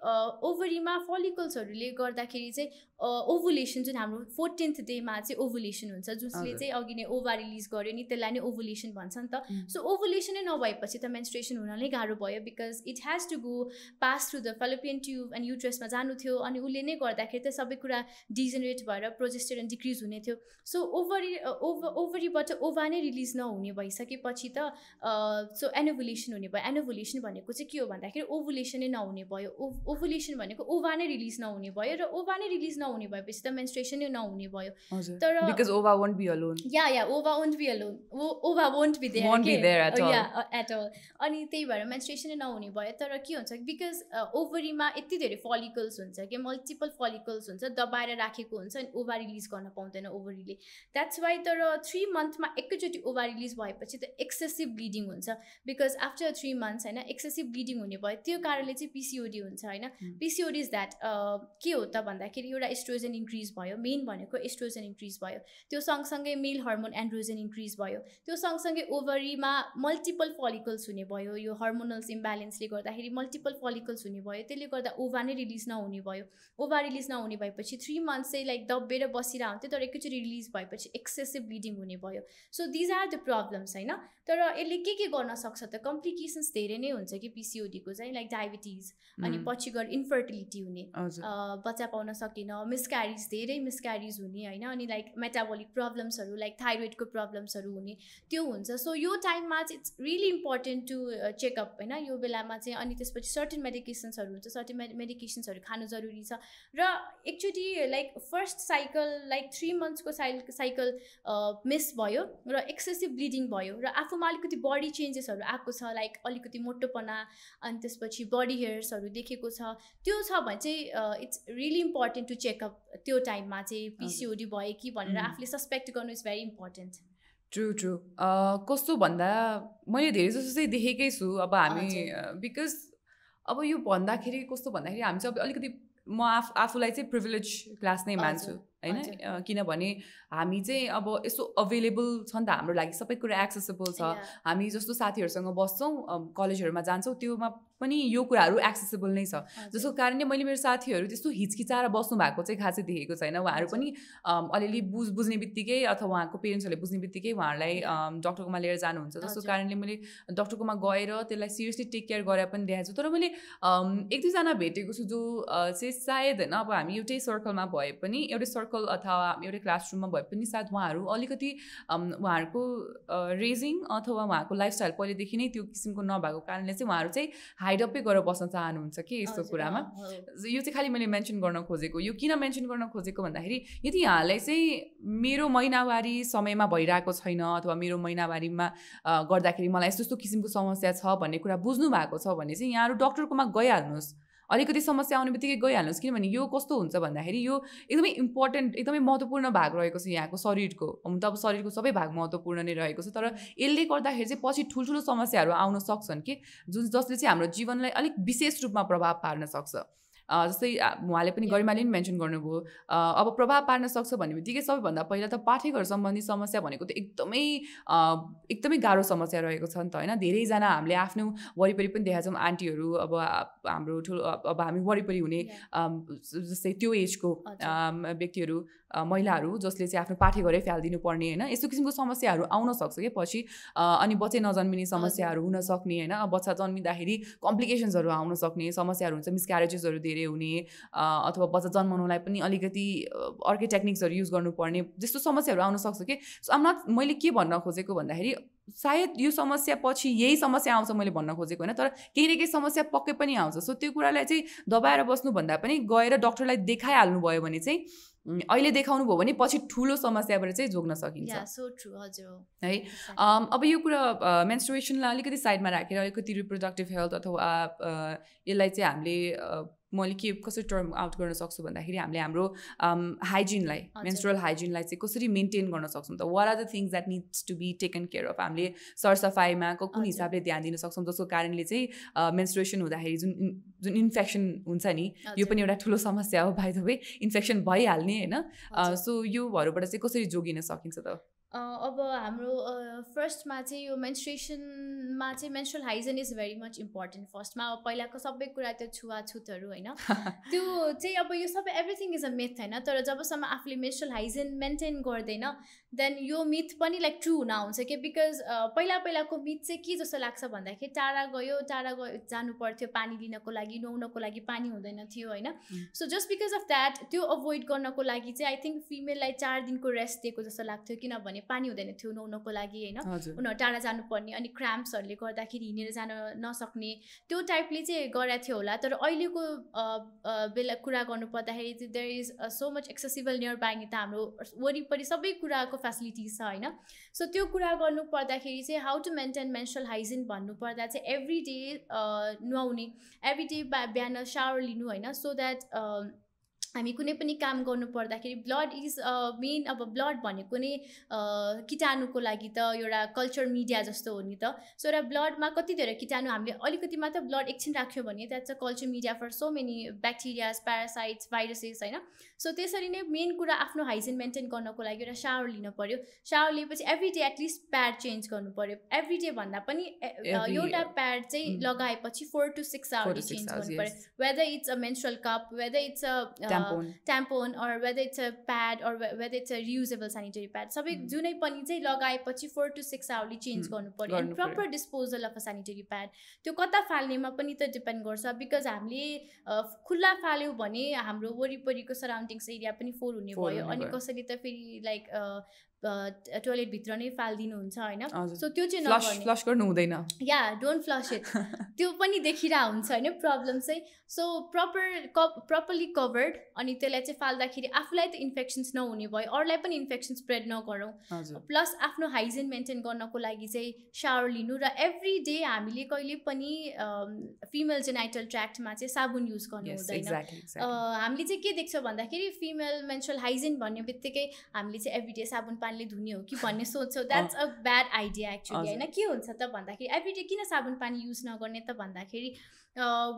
ओभरीमा फलिकल्सहरूले गर्दाखेरि चाहिँ ओभुलेसन जुन हाम्रो फोर्टिन्थ डेमा चाहिँ ओभुलेसन हुन्छ जसले चाहिँ अघि नै ओभा रिलिज गर्यो नि त्यसलाई नै ओभुलेसन भन्छ नि त सो ओभुलेसनै नभएपछि त मेन्स्ट्रेसन हुन नै गाह्रो भयो because it has to go pass through the fallopian tube and युट्रेसमा जानु थियो अनि उसले नै गर्दाखेरि त सबै कुरा डिजेनरेट भएर प्रोजेस्टेरन डिक्रिज हुने थियो सो ओभरी ओभरीबाट ओभा नै रिलिज नहुने भइसकेपछि त सो एनोभुलेसन हुने भयो एनोभुलेसन भनेको चाहिँ के हो भन्दाखेरि ओभुलेसनै नहुने भयो ओ ओभुलेसन भनेको ओभा नै रिलिज नहुने भयो र ओभा नै रिलिज नहुने भएपछि त मेन्स्ट्रेसनै नहुने भयो तर ova won't be alone yeah yeah ova won't be alone ova won't be there yeah at all अनि त्यही भएर मेन्स्ट्रेसनै नहुने भयो तर के हुन्छ बिकज ओभरीमा यति धेरै फलिकल्स हुन्छ कि मल्टिपल फलिकल्स हुन्छ दबाएर राखेको हुन्छ अनि ओभा रिलिज गर्न पाउँदैन ओभरीले द्याट्स वाइ तर थ्री मन्थमा एकैचोटि ओभा रिलिज भएपछि त एक्सेसिभ ब्लिडिङ हुन्छ बिकज आफ्टर थ्री मन्थ्स होइन एक्सेसिभ ब्लिडिङ हुने भयो त्यो कारणले चाहिँ पिसिओडी हुन्छ होइन पिसिओडी इज द्याट के हो त भन्दाखेरि एउटा एस्ट्रोजन इन्क्रिज भयो मेन भनेको एस्ट्रोजन इन्क्रिज भयो त्यो सँगसँगै मेल हर्मोन एन्ड्रोजन इन्क्रिज भयो त्यो सँगसँगै ओभरीमा मल्टिपल फलिकल्स हुने भयो यो हर्मोनल्स इम्ब्यालेन्सले गर्दाखेरि मल्टिपल फलिकल्स हुने भयो त्यसले गर्दा ओभा नै रिलिज नहुने भयो ओभा रिलिज नहुने भएपछि थ्री मन्थ्स चाहिँ लाइक दब्बेर बसिरहेको हुन्थ्यो तर एकैचोटि रिलिज भएपछि एक्सेसिभ ब्लिडिङ हुने भयो so these are the problems होइन तर यसले के के गर्न सक्छ त कम्प्लिकेसन्स धेरै नै हुन्छ कि पिसिओडीको चाहिँ लाइक डायबिटिज अनि पछि गएर इन्फर्टिलिटी हुने बच्चा पाउन सकेन मिसक्यारिज धेरै मिसक्यारिज हुने होइन अनि लाइक मेटाबोलिक प्रब्लम्सहरू लाइक थाइरोइडको प्रब्लम्सहरू हुने त्यो हुन्छ सो यो टाइममा चाहिँ it's really important to checkup होइन यो बेलामा चाहिँ अनि त्यसपछि सर्टेन मेडिकेसन्सहरू हुन्छ सर्टेन मे मेडिकेसन्सहरू खानु जरुरी छ र एकचोटि like first cycle like three मन्थ्सको साइकल साइकल मिस भयो र एक्सेसिभ ब्लिडिङ भयो र आफूमा अलिकति बडी चेन्जेसहरू आएको छ लाइक अलिकति मोटोपना अनि त्यसपछि बडी हेयर्सहरू देखेको छ त्यो छ भने चाहिँ it's really important to checkup त्यो टाइममा चाहिँ पिसिओडी भयो कि भनेर आफूले सस्पेक्ट गर्नु is very important true true कस्तो भन्दा मैले धेरै जसो चाहिँ देखेकै छु अब हामी बिकज अब यो भन्दाखेरि कस्तो भन्दाखेरि हामी चाहिँ अब अलिकति म आफ आफूलाई चाहिँ प्रिभिलेज क्लास नै मान्छु होइन किनभने हामी चाहिँ अब यसो अभाइलेबल छ नि त हाम्रो लागि सबै कुरा एक्सेसेबल छ हामी जस्तो साथीहरूसँग बस्छौँ कलेजहरूमा जान्छौँ त्योमा पनि यो कुराहरू एक्सेसेबल नै छ जसको कारणले मैले मेरो साथीहरू त्यस्तो हिचकिचाएर बस्नु भएको चाहिँ खासै देखेको छैन उहाँहरू पनि अलिअलि बुझ बुझ्ने बित्तिकै अथवा उहाँको पेरेन्ट्सहरूले बुझ्ने बित्तिकै उहाँहरूलाई डक्टरकोमा लिएर जानुहुन्छ जसको कारणले मैले डक्टरकोमा गएर त्यसलाई सिरियसली टेक केयर गरेर पनि देखाएको छु तर मैले एक दुईजना भेटेको छु जो चाहिँ सायद होइन अब हामी एउटै सर्कलमा भए पनि एउटै सर्कल अथवा एउटै क्लासरुममा भए पनि सायद उहाँहरू अलिकति उहाँहरूको रेजिङ अथवा उहाँहरूको लाइफस्टाइल पहिलेदेखि नै त्यो किसिमको नभएको कारणले चाहिँ उहाँहरू चाहिँ हाइडपै गरेर बस्न चाहनुहुन्छ कि यस्तो कुरामा यो चाहिँ खालि मैले मेन्सन गर्न खोजेको यो किन मेन्सन गर्न खोजेको भन्दाखेरि यदि यहाँलाई चाहिँ मेरो महिनावारी समयमा भइरहेको छैन अथवा मेरो महिनावारीमा गर्दाखेरि मलाई यस्तो यस्तो किसिमको समस्या छ भन्ने कुरा बुझ्नु भएको छ भने चाहिँ यहाँहरू डक्टरकोमा गइहाल्नुहोस् अलिकति समस्या आउने बित्तिकै गइहाल्नुहोस् किनभने यो कस्तो हुन्छ भन्दाखेरि यो एकदमै इम्पोर्टेन्ट एकदमै महत्त्वपूर्ण भाग रहेको छ यहाँको शरीरको हुन त अब शरीरको सबै भाग महत्त्वपूर्ण नै रहेको छ तर यसले गर्दाखेरि चाहिँ पछि ठुल्ठुलो समस्याहरू आउन सक्छन् कि जुन जसले चाहिँ हाम्रो जीवनलाई अलिक विशेष रूपमा प्रभाव पार्न सक्छ जस्तै उहाँले पनि गरिमाले पनि मेन्सन गर्नुभयो अब प्रभाव पार्न सक्छ भन्ने बित्तिकै सबैभन्दा पहिला त पाठकहरू सम्बन्धी समस्या भनेको त एकदमै एकदमै गाह्रो समस्या रहेको छ नि त होइन धेरैजना हामीले आफ्नो वरिपरि पनि देखाएको छौँ आन्टीहरू अब हाम्रो ठुलो अब हामी वरिपरि हुने जस्तै त्यो एजको व्यक्तिहरू महिलाहरू जसले चाहिँ आफ्नो पाठे घरै फ्यालिदिनु पर्ने होइन यस्तो किसिमको समस्याहरू आउन सक्छ कि पछि अनि बच्चै नजन्मिने समस्याहरू हुनसक्ने होइन बच्चा जन्मिँदाखेरि कम्प्लिकेसन्सहरू आउन सक्ने समस्याहरू हुन्छ मिसक्यारेजेसहरू धेरै हुने अथवा बच्चा जन्माउनुलाई पनि अलिकति अर्कै टेक्निक्सहरू युज गर्नुपर्ने जस्तो समस्याहरू आउन सक्छ कि सो आम नट मैले के भन्न खोजेको भन्दाखेरि सायद यो समस्या पछि यही समस्या आउँछ मैले भन्न खोजेको होइन तर केही न केही समस्या पक्कै पनि आउँछ सो त्यो कुरालाई चाहिँ दबाएर बस्नुभन्दा पनि गएर डक्टरलाई देखाइहाल्नु भयो भने चाहिँ Mm. अहिले देखाउनु भयो भने पछि ठुलो समस्याबाट चाहिँ जोग्न सकिन्छ है अब यो कुरा मेन्सुरेसनलाई अलिकति साइडमा राखेर अलिकति रिप्रोडक्टिभ हेल्थ अथवा यसलाई चाहिँ हामीले मैले के कसरी टर्म आउट गर्न सक्छु भन्दाखेरि हामीले हाम्रो हाइजिनलाई मेन्सुरल हाइजिनलाई चाहिँ कसरी मेन्टेन गर्न सक्छौँ त what are the things that needs to be taken care of हामीले सरसफाइमा कुन हिसाबले ध्यान दिन सक्छौँ जसको कारणले चाहिँ मेन्सुरेसन हुँदाखेरि जुन जुन इन्फेक्सन हुन्छ नि यो पनि एउटा ठुलो समस्या हो बाई द वे इन्फेक्सन भइहाल्ने होइन सो योहरूबाट चाहिँ कसरी जोगिन सकिन्छ त अब हाम्रो फर्स्टमा चाहिँ यो मेन्स्ट्रेसनमा चाहिँ menstrual hygiene is very much important फर्स्टमा अब पहिलाको सबै कुरा त्यो छुवाछुतहरू होइन <laughs> त्यो चाहिँ अब यो सबै एभ्रिथिङ इज अ मेथ होइन तर जबसम्म आफूले मेन्सुरल हाइजिन मेन्टेन गर्दैन देन यो मिथ पनि लाइक ट्रु हुन आउँछ कि बिकज पहिला पहिलाको मिथ चाहिँ के जस्तो लाग्छ भन्दाखेरि टाढा गयो टाढा गयो जानु पर्थ्यो पानी लिनको लागि नुहाउनको लागि पानी हुँदैन थियो होइन so just because of that त्यो अभोइड गर्नको लागि चाहिँ आई थिङ्क फिमेललाई चार दिनको रेस्ट दिएको जस्तो लाग्थ्यो किनभने पानी हुँदैन थियो नुहाउनको लागि होइन उनीहरू टाढा जानुपर्ने अनि क्राम्प्सहरूले गर्दाखेरि हिँडेर जान नसक्ने त्यो टाइपले चाहिँ गराएको थियो होला तर अहिलेको बेला कुरा गर्नु पर्दाखेरि there is so much accessible nearby नि त हाम्रो वरिपरि सबै कुराको फेसिलिटिज छ होइन सो त्यो कुरा गर्नु पर्दाखेरि चाहिँ how to maintain menstrual hygiene भन्नुपर्दा चाहिँ एभ्री डे uh, नुहाउने एभ्री डे बिहान सावर लिनु होइन सो द्याट हामी कुनै पनि काम गर्नु पर्दाखेरि ब्लड इज मेन अब ब्लड भनेको नै किटाणुको लागि त एउटा कल्चर मिडिया जस्तो हो नि त सो एउटा ब्लडमा कति धेरै किटाणु हामीले अलिकति मात्र ब्लड एकछिन राख्यो भने that's a culture media for so many bacterias parasites viruses होइन सो त्यसरी नै मेन कुरा आफ्नो हाइजिन मेन्टेन गर्नको लागि एउटा सावर लिनु पऱ्यो सावर लिएपछि every day at least pad change गर्नु पऱ्यो एभ्री डे भन्दा पनि एउटा प्याड चाहिँ लगाएपछि फोर टु सिक्स आवरले चेन्ज गर्नु पऱ्यो whether it's a menstrual cup whether it's a tampon. Uh, tampon or whether it's a pad or whether it's a reusable sanitary pad सबै hmm. जुनै पनि चाहिँ लगाएपछि फोर टु सिक्स आवरले चेन्ज गर्नु पऱ्यो and proper disposal of a sanitary pad त्यो कता फाल्नेमा पनि त डिपेन्ड गर्छ बिकज हामीले खुल्ला फाल्यौँ भने हाम्रो वरिपरिको सराउन्डिङ्स एरिया पनि फोहोर हुने भयो अनि कसैले त फेरि लाइक टोइलेटभित्र नै फालिदिनुहुन्छ होइन सो त्यो चाहिँ फ्लस गर्नु हुँदैन या डोन्ट फ्लस इट त्यो पनि देखिरहेको हुन्छ होइन प्रब्लम चाहिँ सो प्रपर क प्रपरली कभर्ड अनि त्यसलाई चाहिँ फाल्दाखेरि आफूलाई त इन्फेक्सन्स नहुने भयो अरूलाई पनि इन्फेक्सन स्प्रेड नगरौँ प्लस आफ्नो हाइजिन मेन्टेन गर्नको लागि चाहिँ सावर लिनु र एभ्री डे हामीले कहिले पनि फिमेल जेनाइटल ट्र्याक्टमा चाहिँ साबुन युज गर्नु हुँदैन हामीले चाहिँ के देख्छौँ भन्दाखेरि फिमेल मेन्सुअल हाइजिन भन्ने बित्तिकै हामीले चाहिँ एभ्री डे साबुन पानी पानीले धुने हो कि भन्ने सोच्छौ that's a bad idea actually होइन के हुन्छ त भन्दाखेरि एभ्रिडे किन साबुन पानी युज नगर्ने त भन्दाखेरि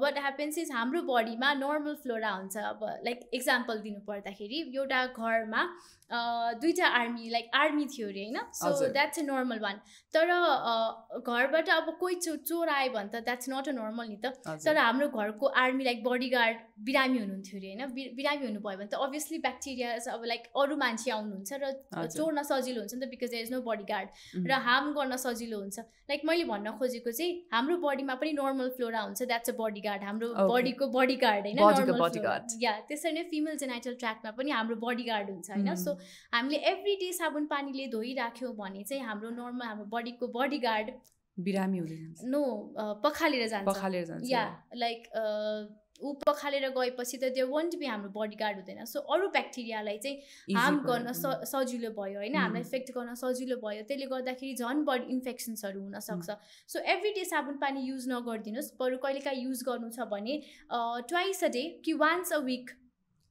वाट ह्यापन्स इज हाम्रो बडीमा नर्मल फ्लोरा हुन्छ अब लाइक इक्जाम्पल दिनु पर्दाखेरि एउटा घरमा दुईवटा आर्मी लाइक आर्मी थियो अरे होइन so that's a normal one तर घरबाट अब कोही चो चोर आयो भने त द्याट्स नट अ नर्मल नि त तर हाम्रो घरको आर्मी लाइक बडी गार्ड बिरामी हुनुहुन्थ्यो अरे होइन बिरामी हुनुभयो भने त अभियसली ब्याक्टेरिया अब लाइक अरू मान्छे आउनुहुन्छ र चोर्न सजिलो हुन्छ नि त because there is no body guard र हार्म गर्न सजिलो हुन्छ लाइक मैले भन्न खोजेको चाहिँ हाम्रो बडीमा पनि नर्मल फ्लोरा हुन्छ द्याट्स अ बडी गार्ड हाम्रो बडीको बडी गार्ड होइन या त्यसरी नै फिमेल जेनाइटल ट्र्याकमा पनि हाम्रो बडी गार्ड हुन्छ होइन सो हामीले एभ्री डे साबुन पानीले धोइराख्यौँ भने चाहिँ हाम्रो नर्मल हाम्रो बडीको बडी गार्ड बिरामी हुँदैन नो पखालेर जान्छ पखालेर जान्छ या लाइक ऊ पखालेर गएपछि त त्यो वन्ट बी हाम्रो बडी गार्ड हुँदैन सो अरू ब्याक्टेरियालाई चाहिँ हार्म गर्न स सजिलो भयो होइन mm। हामीलाई इफेक्ट गर्न सजिलो भयो त्यसले गर्दाखेरि झन् बडी इन्फेक्सन्सहरू हुनसक्छ सो एभ्री डे साबुन पानी युज नगरिदिनुहोस् बरु कहिलेकाहीँ युज गर्नु छ भने ट्वाइस अ डे कि once a week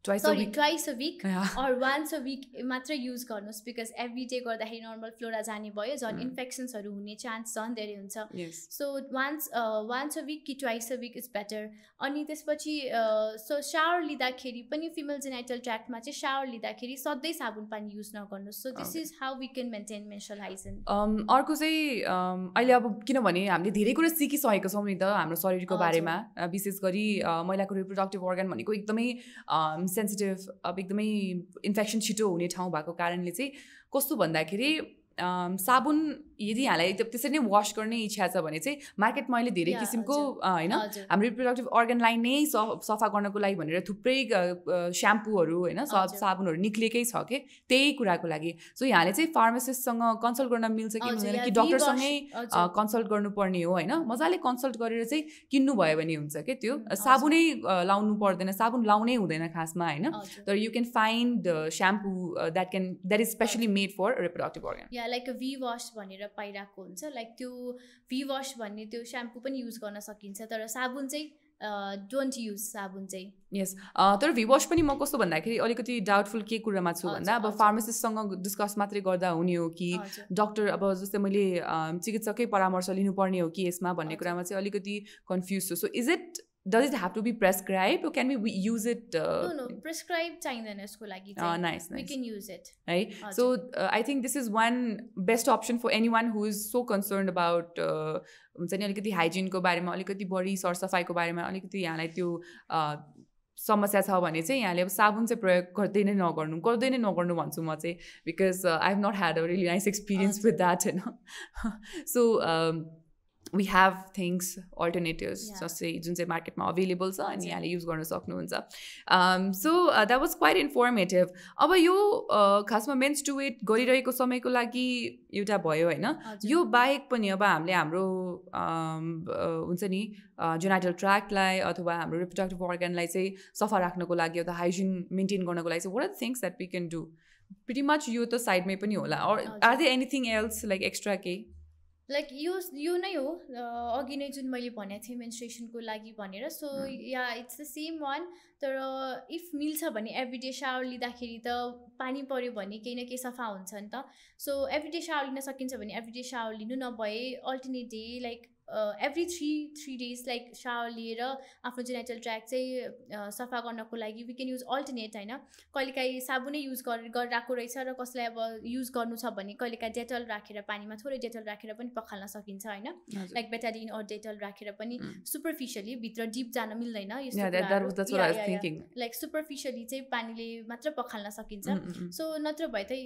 twice sorry twice a week or once a week मात्रै युज गर्नुहोस् बिकज एभ्री डे गर्दाखेरि नर्मल फ्लोरा जाने भयो झन् इन्फेक्सन्सहरू mm. हुने चान्स झन् धेरै हुन्छ so once once a week कि twice a week is better अनि त्यसपछि सो सावर लिँदाखेरि पनि फिमेल जेनाइटल ट्र्याक्टमा चाहिँ सावर लिँदाखेरि सधैँ साबुन पानी युज नगर्नुहोस् so this is how we can maintain menstrual hygiene अर्को चाहिँ um, अहिले अब किनभने हामीले धेरै कुरा सिकिसकेको छौँ नि त हाम्रो शरीरको बारेमा विशेष गरी महिलाको रिप्रोडक्टिभ अर्गन भनेको एकदमै सेन्सिटिभ अब एकदमै इन्फेक्सन छिटो हुने ठाउँ भएको कारणले चाहिँ कस्तो भन्दाखेरि साबुन यदि यहाँलाई त्यसरी नै वास गर्ने इच्छा छ भने चाहिँ मार्केटमा अहिले धेरै किसिमको होइन हाम्रो रिप्रोडक्टिभ अर्गनलाई नै सफा गर्नको लागि भनेर थुप्रै स्याम्पूहरू होइन साबुनहरू निक्लिएकै छ कि त्यही कुराको लागि सो यहाँले चाहिँ फार्मासिस्टसँग कन्सल्ट गर्न मिल्छ कि मिल्दैन कि डक्टरसँगै कन्सल्ट गर्नुपर्ने हो होइन मजाले कन्सल्ट गरेर चाहिँ किन्नु भयो भने हुन्छ कि त्यो साबुनै लाउनु पर्दैन साबुन लाउनै हुँदैन खासमा होइन तर you can find shampoo that can that is specially made for reproductive organ या लाइक भी वास भनेर पाइरहेको हुन्छ लाइक त्यो भी वास भन्ने त्यो स्याम्पू पनि युज गर्न सकिन्छ तर साबुन चाहिँ डोन्ट युज साबुन चाहिँ यस तर वास पनि म कस्तो भन्दाखेरि अलिकति डाउटफुल के कुरामा छु भन्दा अब फार्मासिस्टसँग डिस्कस मात्रै गर्दा हुने हो कि डक्टर अब जस्तै मैले चिकित्सकै परामर्श लिनुपर्ने हो कि यसमा भन्ने कुरामा चाहिँ अलिकति कन्फ्युज छु so is it does it have to be prescribed or can we, use it uh, no no prescribed चाहिँदैन यसको लागि चाहिँ nice nice we can use it right so uh, i think this is one best option for anyone who is so concerned about हुन्छ नि अलिकति हाइजिनको बारेमा अलिकति बढी सरसफाइको बारेमा अलिकति यहाँलाई त्यो समस्या छ भने चाहिँ यहाँले अब साबुन चाहिँ प्रयोग गर्दै नै नगर्नु गर्दै नै नगर्नु भन्छु म चाहिँ because I have not had a really nice experience with that होइन so we have things alternatives जस्तै जुन चाहिँ मार्केटमा अभाइलेबल छ अनि यहाँले युज गर्न सक्नुहुन्छ so that was quite informative अब यो uh, खासमा मेन्स टु वेट गरिरहेको समयको लागि एउटा भयो होइन यो बाहेक पनि अब हामीले हाम्रो um, uh, हुन्छ नि जुनाइटल uh, ट्र्याकलाई अथवा हाम्रो रिप्रोडक्टिभ अर्ग्यानलाई चाहिँ सफा राख्नको लागि अथवा हाइजिन मेन्टेन गर्नको लागि चाहिँ what are things that we can do pretty much यो त साइडमै पनि होला or are there anything else like extra केही लाइक यो यो नै हो अघि नै जुन मैले भनेको थिएँ मेन्सुरेसनको लागि भनेर so yeah it's the same one तर इफ मिल्छ भने एभ्री डे सावर लिँदाखेरि त पानी पऱ्यो भने केही न केही सफा हुन्छ नि त सो एभ्री डे सावर लिन सकिन्छ भने एभ्री डे सावर लिनु नभए alternate day like every three three days like shower लिएर आफ्नो जेनेटल ट्र्याक चाहिँ सफा गर्नको लागि वी क्यान युज अल्टरनेट होइन कहिलेकाहीँ साबुनै युज गर गरिरहेको रहेछ र कसलाई अब युज गर्नु छ भने कहिलेकाहीँ डेटल राखेर पानीमा थोरै डेटल राखेर पनि पखाल्न सकिन्छ होइन लाइक बेटाडिन अर डेटल राखेर पनि सुपरफिसियली भित्र डिप जान मिल्दैन लाइक सुपरफिसियली चाहिँ पानीले मात्र पखाल्न सकिन्छ सो नत्र भए त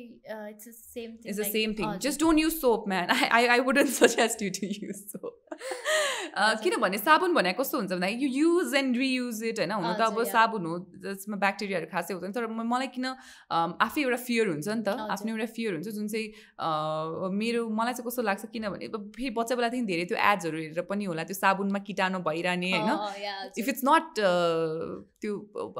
it's same same thing just don't use soap man I I wouldn't suggest you to use soap किनभने साबुन भने कस्तो हुन्छ भन्दाखेरि you use and reuse it होइन हुनु त अब साबुन हो जसमा ब्याक्टेरियाहरू खासै हुँदैन तर मलाई किन आफै एउटा फियर हुन्छ नि त आफ्नो एउटा फियर हुन्छ जुन चाहिँ मेरो मलाई चाहिँ कस्तो लाग्छ किनभने फेरि बच्चा बेलादेखि धेरै त्यो एड्सहरू हेरेर पनि होला त्यो साबुनमा किटाणु भइरहने होइन इफ इट्स नट त्यो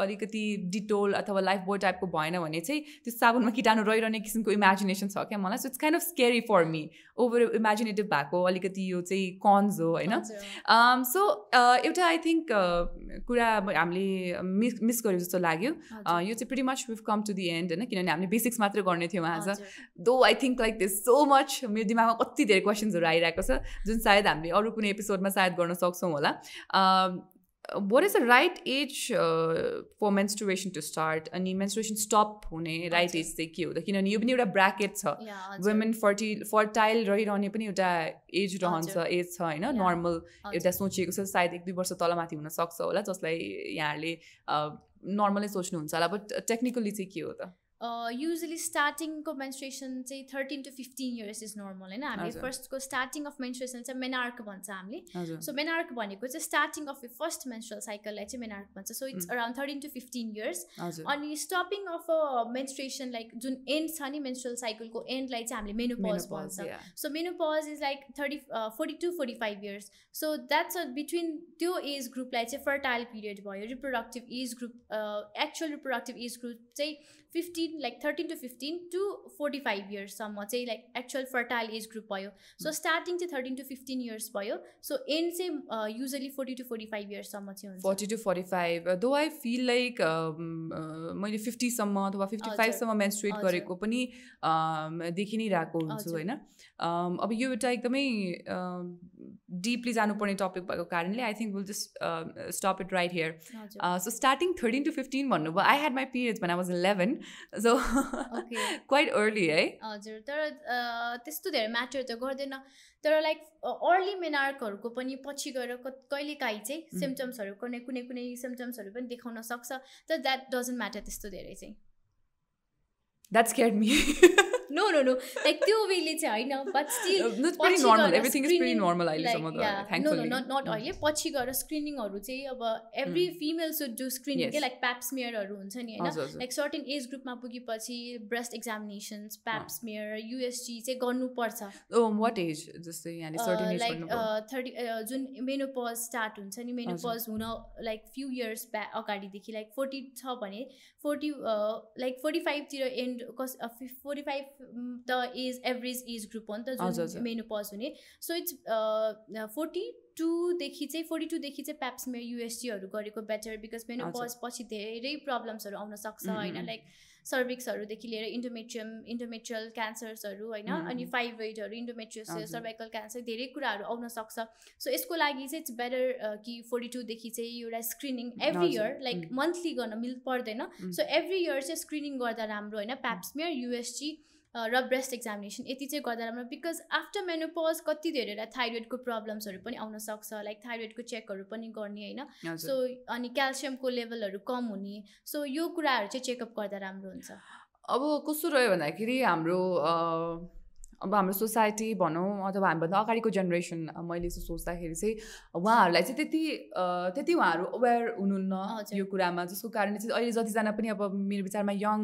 अलिकति डिटोल अथवा लाइफ बोय टाइपको भएन भने चाहिँ त्यो साबुनमा किटाणु रहिरहने किसिमको इमेजिनेसन छ क्या मलाई so it's kind of scary for me over imaginative भएको अलिकति यो चाहिँ कन् कन्जो होइन सो um, uh, एउटा आई थिङ्क uh, कुरा हामीले मिस मिस गऱ्यो जस्तो लाग्यो uh, यो चाहिँ pretty much we've come to the end होइन किनभने हामीले बेसिक्स मात्र गर्ने थियौँ आज though I think like this so much मेरो दिमागमा कति धेरै क्वेसन्सहरू आइरहेको छ जुन सायद हामीले अरू कुनै एपिसोडमा सायद गर्न सक्छौँ होला um, what is the right age for menstruation to start अनि मेन्सुरेसन स्टप हुने राइट एज चाहिँ के हो त किनभने यो पनि एउटा ब्राकेट छ वुमेन फर्टि फर्टाइल रहिरहने पनि एउटा एज रहन्छ एज छ होइन नर्मल एउटा सोचिएको छ सायद एक दुई वर्ष तलमाथि हुनसक्छ होला जसलाई यहाँहरूले नर्मलै सोच्नुहुन्छ होला बट टेक्निकली चाहिँ के हो त युजली स्टार्टिङको मेन्सुरेसन चाहिँ thirteen to fifteen years is normal होइन हामीले फर्स्टको स्टार्टिङ अफ मेन्सुरेसन चाहिँ मेनार्क भन्छ हामीले सो मेनार्क भनेको चाहिँ स्टार्टिङ अफ फर्स्ट मेन्सुरल साइकललाई चाहिँ मेनार्क भन्छ so it's around thirteen to fifteen years अनि stopping of a menstruation like जुन एन्ड छ नि मेन्सुरल साइकलको एन्डलाई चाहिँ हामीले मेनोपज भन्छ so menopause is like thirty forty two forty five years so that's a between त्यो एज ग्रुपलाई चाहिँ फर्टाइल पिरियड भयो reproductive age group actual reproductive age group चाहिँ fifteen like thirteen to fifteen to forty five इयर्ससम्म चाहिँ like actual fertile age group भयो सो स्टार्टिङ hmm. चाहिँ थर्टिन टु फिफ्टिन इयर्स भयो सो एन्ड चाहिँ usually forty to forty five इयर्ससम्म चाहिँ हुन्छ forty to forty five though I feel like मैले फिफ्टीसम्म अथवा फिफ्टी फाइभसम्म मेन्सुरेट गरेको पनि um, देखि नै रहेको हुन्छु होइन um, अब यो एउटा एकदमै डिपली um, जानुपर्ने टपिक भएको कारणले I think will just stop it right here so starting thirteen to fifteen भन्नुभयो I had my periods when I was eleven so quite early है हजुर तर त्यस्तो धेरै म्याटर त गर्दैन तर लाइक अर्ली मेनार्कहरूको पनि पछि गएर कहिलेकाहीँ चाहिँ सिम्टम्सहरू कुनै कुनै कुनै सिम्टम्सहरू पनि देखाउन सक्छ तर द्याट डजन्ट म्याटर त्यस्तो धेरै चाहिँ that's caught me no no no like त्यो वेले चाहिँ होइन बट स्टिल नट अहिले पछि गएर स्क्रिनिङहरू चाहिँ अब every female should do screening के लाइक प्याप्समेयरहरू हुन्छ नि होइन लाइक सर्टेन एज ग्रुपमा पुगेपछि ब्रेस्ट एक्जामिनेसन्स प्याप्समेयर युएसजी चाहिँ गर्नुपर्छ वाट oh, एज जस्तै लाइक थर्टी जुन मेनोपज स्टार्ट हुन्छ नि मेनोपज हुन लाइक फ्यु इयर्स ब्या अगाडिदेखि लाइक फोर्टी छ भने फोर्टी लाइक फोर्टी फाइभतिर एन्ड कस फोर्टी फाइभ त एज एभरेज एज ग्रुप हो नि त जुन पज हुने सो इट्स फोर्टी टूदेखि चाहिँ फोर्टी टूदेखि चाहिँ प्याप्समेयर युएसजीहरू गरेको बेटर बिकज पज पछि धेरै प्रब्लम्सहरू आउन सक्छ होइन लाइक सर्भिक्सहरूदेखि लिएर इन्डोमेट्रियम इन्डोमेट्रियल क्यान्सर्सहरू होइन अनि फाइब्रोइडहरू इन्डोमेट्रियस सर्भाइकल क्यान्सर धेरै कुराहरू आउन सक्छ सो यसको लागि चाहिँ इट्स बेटर uh, कि फोर्टी टूदेखि चाहिँ एउटा screening every year like monthly गर्न मिल पर्दैन सो एभ्री इयर चाहिँ स्क्रिनिङ गर्दा राम्रो होइन प्याप्समेयर युएसजी र ब्रेस्ट एक्जामिनेसन यति चाहिँ गर्दा राम्रो बिकज आफ्टर मेनोपज कति धेरैलाई थाइरोइडको प्रब्लम्सहरू पनि आउन सक्छ लाइक थाइरोइडको चेकहरू पनि गर्ने होइन सो अनि क्याल्सियमको लेभलहरू कम हुने सो यो कुराहरू चाहिँ चेकअप गर्दा राम्रो हुन्छ अब कस्तो रह्यो भन्दाखेरि हाम्रो अब हाम्रो सोसाइटी भनौँ अथवा हामीभन्दा अगाडिको जेनेरेसन मैले यसो सोच्दाखेरि चाहिँ उहाँहरूलाई चाहिँ त्यति त्यति उहाँहरू अवेर हुनुहुन्न यो कुरामा जसको कारणले चाहिँ अहिले जतिजना पनि अब मेरो विचारमा यङ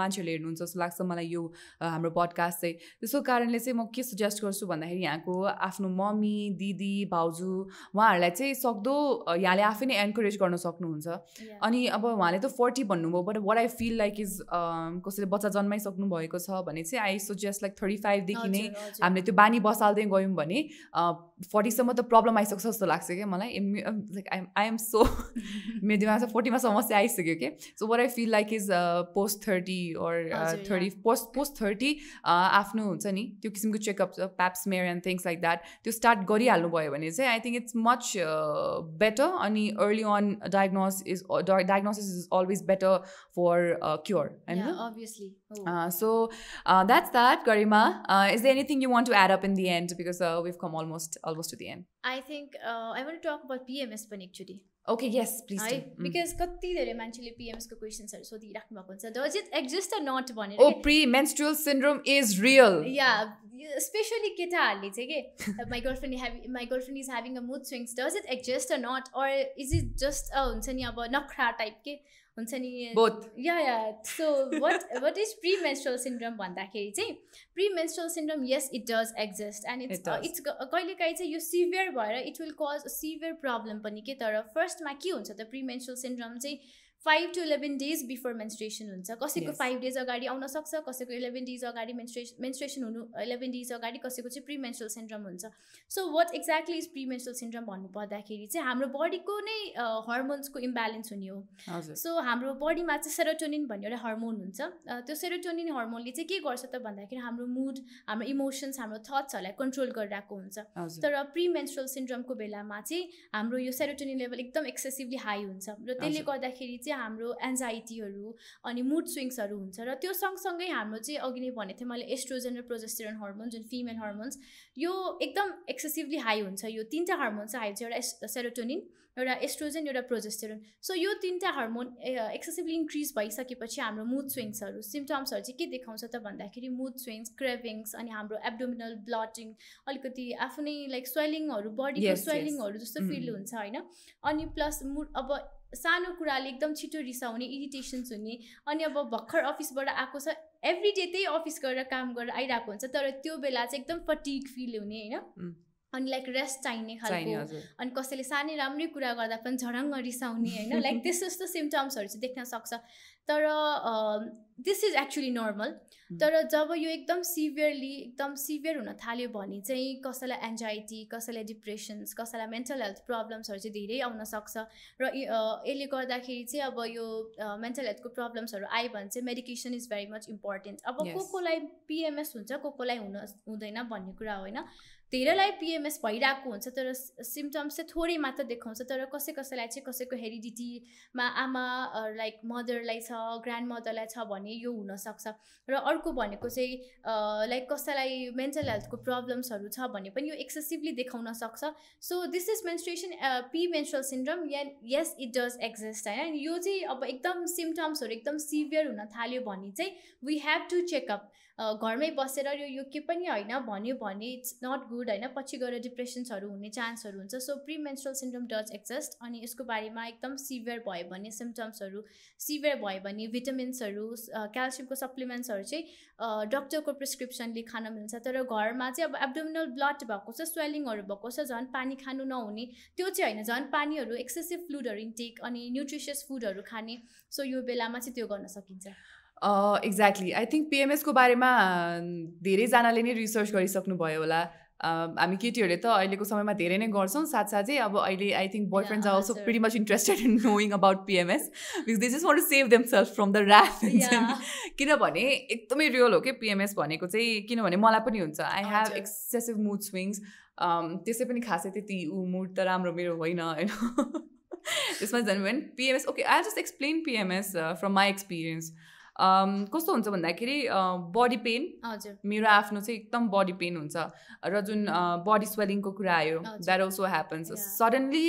मान्छेहरूले हेर्नुहुन्छ जस्तो लाग्छ मलाई यो हाम्रो पडकास्ट चाहिँ त्यसको कारणले चाहिँ म के सजेस्ट गर्छु भन्दाखेरि यहाँको आफ्नो मम्मी दिदी भाउजू उहाँहरूलाई चाहिँ सक्दो यहाँले आफै नै एन्करेज गर्न सक्नुहुन्छ अनि अब उहाँले त फोर्टी भन्नुभयो but what I feel like is कसैले बच्चा जन्माइसक्नु भएको छ भने चाहिँ I suggest like thirty forty फाइभदेखि नै हामीले त्यो बानी बसाल्दै गयौँ भने फोर्टीसम्म त प्रब्लम आइसक्छ जस्तो लाग्छ क्या मलाई लाइक आइएम एम सो <laughs> मेरो दिमाग चाहिँ फोर्टीमा समस्या आइसक्यो कि so what I feel like is post thirty or thirty post post thirty आफ्नो हुन्छ नि त्यो किसिमको चेकअप छ pap smear and things like that त्यो स्टार्ट गरिहाल्नु भयो भने चाहिँ I think it's much better अनि early on diagnose is diagnosis is always better for cure होइन Oh. Uh, so uh, that's that, Garima. Uh, is there anything you want to add up in the end? Because we've come almost almost to the end. I think I want to talk about PMS panikchudi. Okay, yes, please. I, do. Mm. Because kati dere manchile PMS ko questions are so di rakma konsa. Does it exist or not? One. Oh, premenstrual syndrome is real. Yeah, especially kita ali. Okay, my girlfriend have my girlfriend is having a mood swings. Does it exist or not? Or is it just a unsa niya ba nakra type ke? हुन्छ नि yeah yeah so what what is pre menstrual syndrome भन्दाखेरि चाहिँ pre menstrual syndrome yes it does exist and it's it's कहिलेकाहीँ चाहिँ यो सिभियर भएर it will cause severe problem पनि के तर फर्स्टमा के हुन्छ त प्री मेन्स्ट्रल सिन्ड्रम चाहिँ five to eleven days before menstruation हुन्छ कसैको फाइभ डेज अगाडि आउन सक्छ कसैको इलेभेन डेज अगाडि मेन्सुरेस मेन्सुरेसन हुनु इलेभेन डेज अगाडि कसैको चाहिँ प्री मेन्सुरल सिन्ड्रम हुन्छ so what exactly is pre menstrual syndrome भन्नुपर्दाखेरि चाहिँ हाम्रो बडीको नै हर्मोन्सको इम्ब्यालेन्स हुने हो सो हाम्रो बडीमा चाहिँ सेरोटोनिन भन्ने एउटा हर्मोन हुन्छ त्यो सेरोटोनिन हर्मोनले चाहिँ के गर्छ त भन्दाखेरि हाम्रो मुड हाम्रो इमोसन्स हाम्रो थट्सहरूलाई कन्ट्रोल गरिरहेको हुन्छ तर प्री मेन्सुरल सिन्ड्रमको बेलामा चाहिँ हाम्रो यो सेरोटोनिन लेभल एकदम एक्सेसिभली हाई हुन्छ र त्यसले गर्दाखेरि चाहिँ चाहिँ हाम्रो एन्जाइटीहरू अनि मुड स्विङ्सहरू हुन्छ र त्यो सँगसँगै हाम्रो चाहिँ अघि नै भनेको थिएँ मैले एस्ट्रोजन र प्रोजेस्टेरन हर्मोन जुन फिमेल हर्मोन्स यो एकदम एक्सेसिभली हाई हुन्छ यो तिनवटा हर्मोन हाई हुन्छ एउटा सेरोटोनिन एउटा एस्ट्रोजन एउटा प्रोजेस्टेरन सो यो तिनवटा हर्मोन एक्सेसिभली इन्क्रिज भइसकेपछि हाम्रो मुड स्विङ्सहरू सिम्टम्सहरू चाहिँ के देखाउँछ त भन्दाखेरि मुड स्विङ्स क्रेभिङ्स अनि हाम्रो एब्डोमिनल ब्लटिङ अलिकति आफ्नै लाइक स्वेलिङहरू बडीको स्वेलिङहरू जस्तो फिल mm, mm. हुन्छ होइन अनि प्लस मुड अब सानो कुराले एकदम छिटो रिसाउने इरिटेसन्स हुने अनि अब भर्खर अफिसबाट आएको छ एभ्री डे त्यही अफिस गरेर काम गरेर आइरहेको हुन्छ तर त्यो बेला चाहिँ एकदम फटिक फिल हुने होइन अनि लाइक रेस्ट चाहिने खालको अनि कसैले सानै राम्रै कुरा गर्दा पनि झडङ्ग रिसाउने होइन लाइक <laughs> त्यस्तो त्यस्तो सिम्टम्सहरू चाहिँ देख्न सक्छ तर दिस इज एक्चुली नर्मल तर जब यो एकदम सिभियरली एकदम सिभियर हुन थाल्यो भने चाहिँ कसैलाई एन्जाइटी कसैलाई डिप्रेसन्स कसैलाई मेन्टल हेल्थ प्रब्लम्सहरू चाहिँ धेरै आउन सक्छ र यसले गर्दाखेरि चाहिँ अब यो मेन्टल हेल्थको प्रब्लम्सहरू आयो भने चाहिँ medication is very much important अब को कोलाई पिएमएस हुन्छ को कोलाई हुन हुँदैन भन्ने कुरा होइन धेरैलाई पिएमएस भइरहेको हुन्छ तर सिम्टम्स चाहिँ थोरै मात्र देखाउँछ तर कसै कसैलाई चाहिँ कसैको हेरिडिटीमा आमा लाइक मदरलाई छ ग्रान्ड मदरलाई छ भने यो हुनसक्छ र अर्को भनेको चाहिँ लाइक कसैलाई मेन्टल हेल्थको प्रब्लम्सहरू छ भने पनि यो एक्सेसिभली देखाउन सक्छ so this is menstruation pre menstrual syndrome या यस इट डज एक्जिस्ट होइन यो चाहिँ अब एकदम सिम्टम्सहरू एकदम सिभियर हुन थाल्यो भने चाहिँ वी हेभ टु चेकअप घरमै बसेर यो यो के पनि होइन भन्यो भने इट्स नट गुड होइन पछि गएर डिप्रेसन्सहरू हुने चान्सहरू हुन्छ so pre menstrual symptom does exist अनि यसको बारेमा एकदम सिभियर भयो भने सिम्टम्सहरू सिभियर भयो भने भिटामिन्सहरू क्याल्सियमको सप्लिमेन्ट्सहरू चाहिँ डक्टरको प्रिस्क्रिप्सनले खान मिल्छ तर घरमा चाहिँ अब एब्डोमिनल ब्लड भएको छ स्वेलिङहरू भएको छ झन् पानी खानु नहुने त्यो चाहिँ होइन झन् पानीहरू एक्सेसिभ फ्लुडहरू इन्टेक अनि न्युट्रिसियस फुडहरू खाने सो यो बेलामा चाहिँ त्यो गर्न सकिन्छ एक्ज्याक्टली आई थिङ्क पिएमएसको बारेमा धेरैजनाले नै रिसर्च गरिसक्नुभयो होला हामी केटीहरूले त अहिलेको समयमा धेरै नै गर्छौँ साथसाथै अब अहिले I think boy friends are also very much interested in knowing about PMS because they just want to save them self from the wrath किनभने एकदमै रियल हो कि पिएमएस भनेको चाहिँ किनभने मलाई पनि हुन्छ I have excessive mood swings त्यसै पनि खासै त्यति ऊ मुड त राम्रो मेरो होइन होइन <laughs> त्यसमा झन् PMS okay I just explain PMS from my experience कस्तो हुन्छ भन्दाखेरि बडी पेन हजुर मेरो आफ्नो चाहिँ एकदम बडी पेन हुन्छ र जुन बडी स्वेलिङको कुरा आयो that also happens suddenly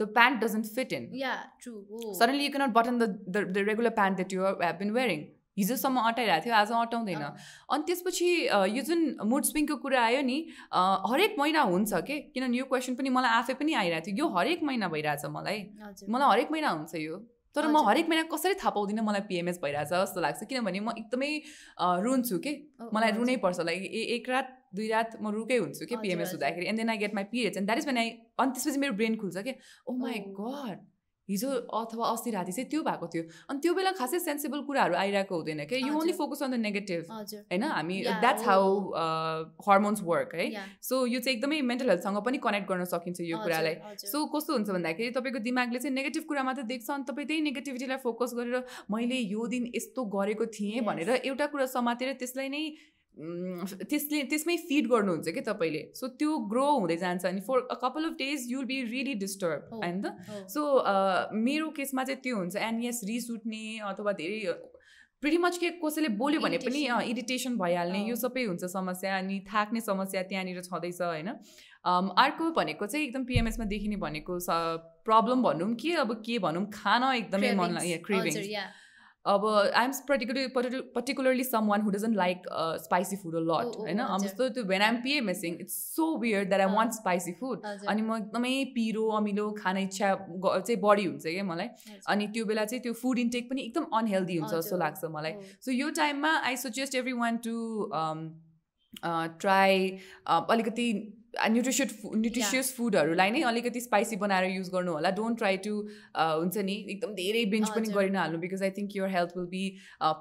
the pant doesn't fit in Yeah, you cannot Suddenly you cannot button the, the, have regular pant हिजोसम्म अटाइरहेको थियो आज अटाउँदैन अनि त्यसपछि यो जुन मुड स्विङको कुरा आयो नि हरेक महिना हुन्छ के किनभने यो क्वेसन पनि मलाई आफै पनि आइरहेको थियो यो हरेक महिना भइरहेछ मलाई मलाई हरेक महिना हुन्छ यो तर म हरेक महिना कसरी थाहा पाउँदिनँ मलाई पिएमएस भइरहेछ जस्तो लाग्छ किनभने म एकदमै रुन्छु कि मलाई रुनै पर्छ लाइक ए एक रात दुई रात म रुकै हुन्छु कि पिएमएस हुँदाखेरि and then I get my periods and that is main I अनि त्यसपछि मेरो ब्रेन खुल्छ कि oh ओ माई गड हिजो अथवा अस्ति राति चाहिँ त्यो भएको थियो अनि त्यो बेला खासै सेन्सिबल कुराहरू आइरहेको हुँदैन क्या you only focus on the negative होइन हामी द्याट्स हाउ हर्मोन्स वर्क है सो यो चाहिँ एकदमै मेन्टल हेल्थसँग पनि कनेक्ट गर्न सकिन्छ यो कुरालाई सो कस्तो हुन्छ भन्दाखेरि तपाईँको दिमागले चाहिँ नेगेटिभ कुरा मात्रै देख्छ अनि तपाईँ त्यही नेगेटिभिटीलाई फोकस गरेर मैले यो दिन यस्तो गरेको थिएँ भनेर एउटा कुरा समातेर त्यसलाई नै त्यसले त्यसमै फिड गर्नुहुन्छ कि तपाईँले सो त्यो ग्रो हुँदै जान्छ अनि for a couple of days you'll be really disturb होइन त सो मेरो केसमा चाहिँ त्यो हुन्छ एन्ड यस रिस उठ्ने अथवा धेरै प्रिटी मच के कसैले बोल्यो भने पनि इरिटेसन भइहाल्ने यो सबै हुन्छ समस्या अनि थाक्ने समस्या त्यहाँनिर छँदैछ होइन अर्को भनेको चाहिँ एकदम पिएमएसमा देखिने भनेको प्रब्लम भनौँ कि अब के भनौँ खान एकदमै मन लाग्यो क्रेभिङ अब I am particular particularly someone who doesn't like spicy food a lot होइन जस्तो त्यो when I'm PMSing it's so weird that I want spicy food अनि म एकदमै पिरो अमिलो खाने इच्छा चाहिँ बढी हुन्छ क्या मलाई अनि त्यो बेला चाहिँ त्यो फुड इन्टेक पनि एकदम अनहेल्दी हुन्छ जस्तो लाग्छ मलाई सो यो टाइममा I suggest everyone to try अलिकति न्युट्रिसियस न्युट्रिसियस फुडहरूलाई नै अलिकति स्पाइसी बनाएर युज गर्नु होला डोन्ट ट्राई टु हुन्छ नि एकदम धेरै बेन्च पनि गरिन हाल्नु because I think your health will be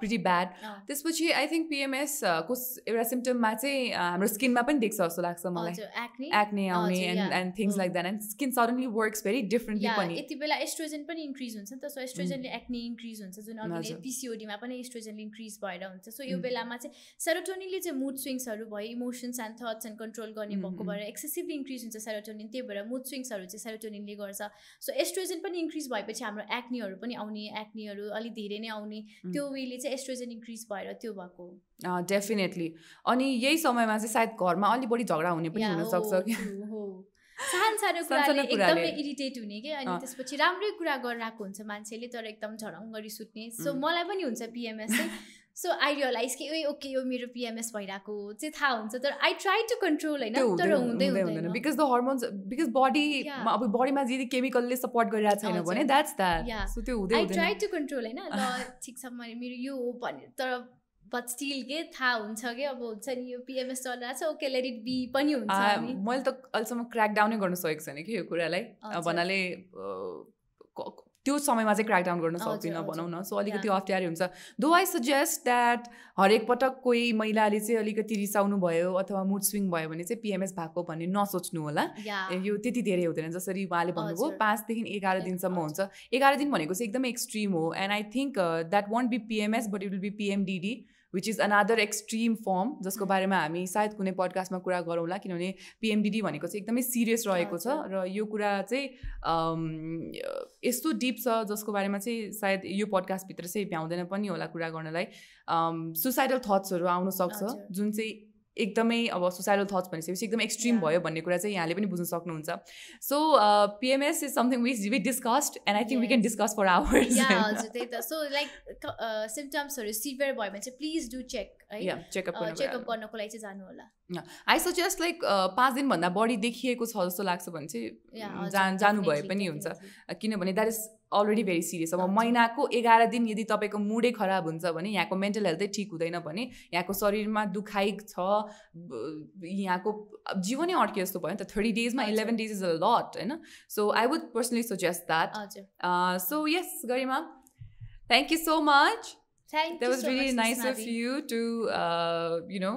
pretty bad त्यसपछि आई थिङ्क पिएमएसको एउटा सिम्टममा चाहिँ uh, हाम्रो स्किनमा पनि देख्छ जस्तो लाग्छ मलाई एक्ने आउने and and things like that and skin suddenly works very different पनि यति बेला एस्ट्रोजन पनि इन्क्रिज हुन्छ नि त सो एस्ट्रोजनले एक्ने इन्क्रिज हुन्छ जुन अघि पिसिओडीमा पनि एस्ट्रोजनले इन्क्रिज भएर हुन्छ सो यो बेलामा चाहिँ सेरोटोनिनले चाहिँ मुड स्विङ्सहरू भयो emotions and thoughts and control गर्ने भएको भएर एक्सेसिभली इन्क्रिज हुन्छ सेरोटोनिन त्यही भएर मुड स्विङ्सहरू चाहिँ सेरोटोनिनले गर्छ सो एस्ट्रोजन पनि इन्क्रिज भएपछि हाम्रो एक्नीहरू पनि आउने एक्नीहरू अलिक धेरै नै आउने त्यो वेले चाहिँ एस्ट्रोजन इन्क्रिज भएर त्यो भएको डेफिनेटली अनि यही समयमा चाहिँ सायद घरमा अलिक बढी झगडा हुने पनि हुनसक्छ <laughs> एकदमै इरिटेट हुने कि अनि त्यसपछि राम्रै कुरा गरिरहेको हुन्छ मान्छेले तर एकदम झडङ गरी सुत्ने सो मलाई पनि हुन्छ पिएमएस चाहिँ सो आई रियलाइज कि ए ओके यो मेरो पिएमएस भइरहेको चाहिँ थाहा हुन्छ तर आई ट्राई टु कन्ट्रोल होइन तर हुँदै हुँदैन because the hormones because body अब बडीमा जे केमिकलले सपोर्ट गरिरहेको छैन भने द्याट्स द्याट सो त्यो हुँदै आई ट्राई टु कन्ट्रोल होइन ल <laughs> ठिक छ मैले मेरो यो हो भने तर बट स्टिल के थाहा हुन्छ कि अब हुन्छ नि यो पिएमएस चलिरहेको छ ओके लेट इट बी पनि हुन्छ मैले त अहिलेसम्म क्र्याक डाउनै गर्नु सकेको छैन कि यो कुरालाई भन्नाले त्यो समयमा चाहिँ क्र्याकडाउन गर्न सक्दिनँ भनौँ न सो अलिकति अप्ठ्यारो हुन्छ दो आई सजेस्ट द्याट हरेक पटक कोही महिलाले चाहिँ अलिकति रिसाउनु भयो अथवा मुड स्विङ भयो भने चाहिँ पिएमएस भएको भन्ने नसोच्नु होला यो त्यति धेरै हुँदैन जसरी उहाँले भन्नुभयो पाँचदेखि एघार दिनसम्म हुन्छ एघार दिन भनेको चाहिँ एकदमै एक्सट्रिम हो and I think that won't be PMS but it will be PMDD which is another extreme form जसको mm-hmm. बारेमा हामी सायद कुनै पडकास्टमा कुरा गरौँला किनभने पिएमडिडी भनेको चाहिँ एकदमै सिरियस रहेको छ र यो कुरा चाहिँ यस्तो डिप छ जसको बारेमा चाहिँ सायद यो पडकास्टभित्र चाहिँ भ्याउँदैन पनि होला कुरा गर्नलाई सुसाइडल थट्सहरू सक्छ जुन चाहिँ एकदमै अब सुसाइडल थट्स भनिसकेपछि एकदम एक्सट्रिम भयो भन्ने कुरा चाहिँ यहाँले पनि बुझ्न सक्नुहुन्छ so PMS is something which we discussed and I think we can discuss for hours हजुर त्यही त सो लाइक सिम्टम्सहरू सिभियर भयो भने चाहिँ प्लिज डु चेक है चेकअप चेकअप गर्नको लागि चाहिँ जानु होला आई सजेस्ट लाइक पाँच दिनभन्दा बढी देखिएको छ जस्तो लाग्छ भने चाहिँ जानु भए पनि हुन्छ किनभने that is already very serious अब महिनाको एघार दिन यदि तपाईँको मुडै खराब हुन्छ भने यहाँको मेन्टल हेल्थै ठिक हुँदैन भने यहाँको शरीरमा दुखाइ छ यहाँको जीवनै अड्के जस्तो भयो नि त थर्टी डेजमा eleven days is a lot होइन so I would personally suggest that so yes Garima thank you so much that was really nice of you to you know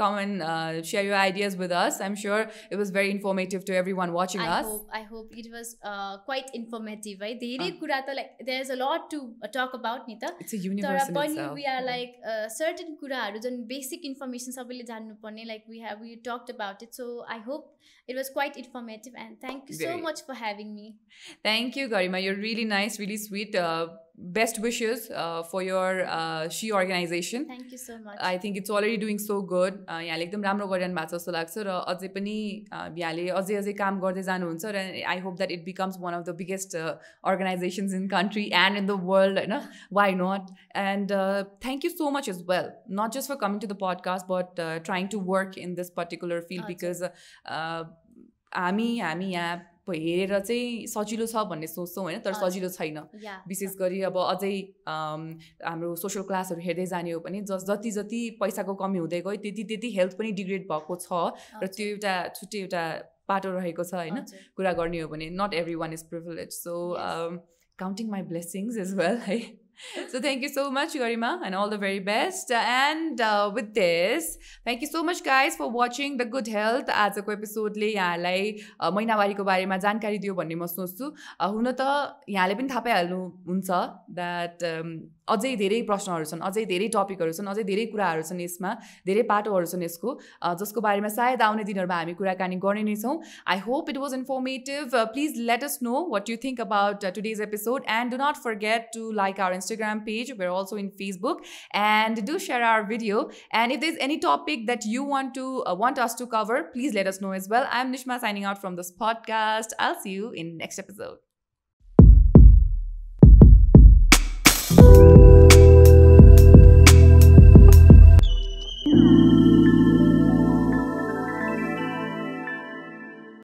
come and uh, share your ideas with us. I'm sure it was very informative to everyone watching I us. Hope, I hope it was uh, quite informative. Right? Uh. Like, there's a lot to uh, talk about, Nita. It's a universe in itself. We are yeah. like uh, certain kuraharu, and basic information like we have we talked about it. So I hope it was quite informative and thank you so much for having me. Thank you, Garima. You're really nice, really sweet. Uh, best wishes uh, for your uh, she organization thank you so much i think it's already doing so good Yeah, like the ramro garirhanu bhayo jasto lagcha uh, ra ajhai pani yahan le ajhai answer. and i hope that it becomes one of the biggest uh, organizations in country and in the world you know why not and thank you so much as well not just for coming to the podcast but trying to work in this particular field because uh, uh, i mean i mean हेरेर चाहिँ सजिलो छ भन्ने सोच्छौँ होइन तर सजिलो छैन विशेष गरी अब अझै हाम्रो सोसियल क्लासहरू हेर्दै जाने हो भने जस जति जति पैसाको कमी हुँदै गयो त्यति त्यति हेल्थ पनि डिग्रेड भएको छ र त्यो एउटा छुट्टै एउटा पाटो रहेको छ होइन कुरा गर्ने हो भने not everyone is privilege so counting my blessings as well है So thank you so much Garima and all the very best and with this thank you so much guys for watching the good health as a quick episode ya like mainawali ko barema jankari diyo bhanne ma sochchu huna ta yaha pani thapai halnu huncha that अझै धेरै प्रश्नहरू छन् अझै धेरै टपिकहरू छन् अझै धेरै कुराहरू छन् यसमा धेरै पाटोहरू छन् यसको जसको बारेमा सायद आउने दिनहरूमा हामी कुराकानी गर्ने नै छौँ I hope it was informative please let us know what you think about today's episode and do not forget to like our Instagram page we're also in Facebook and do share our video and if the is any topic that you want to want us to cover please let us know as well I am Nisma signing out from this podcast all see you in next episode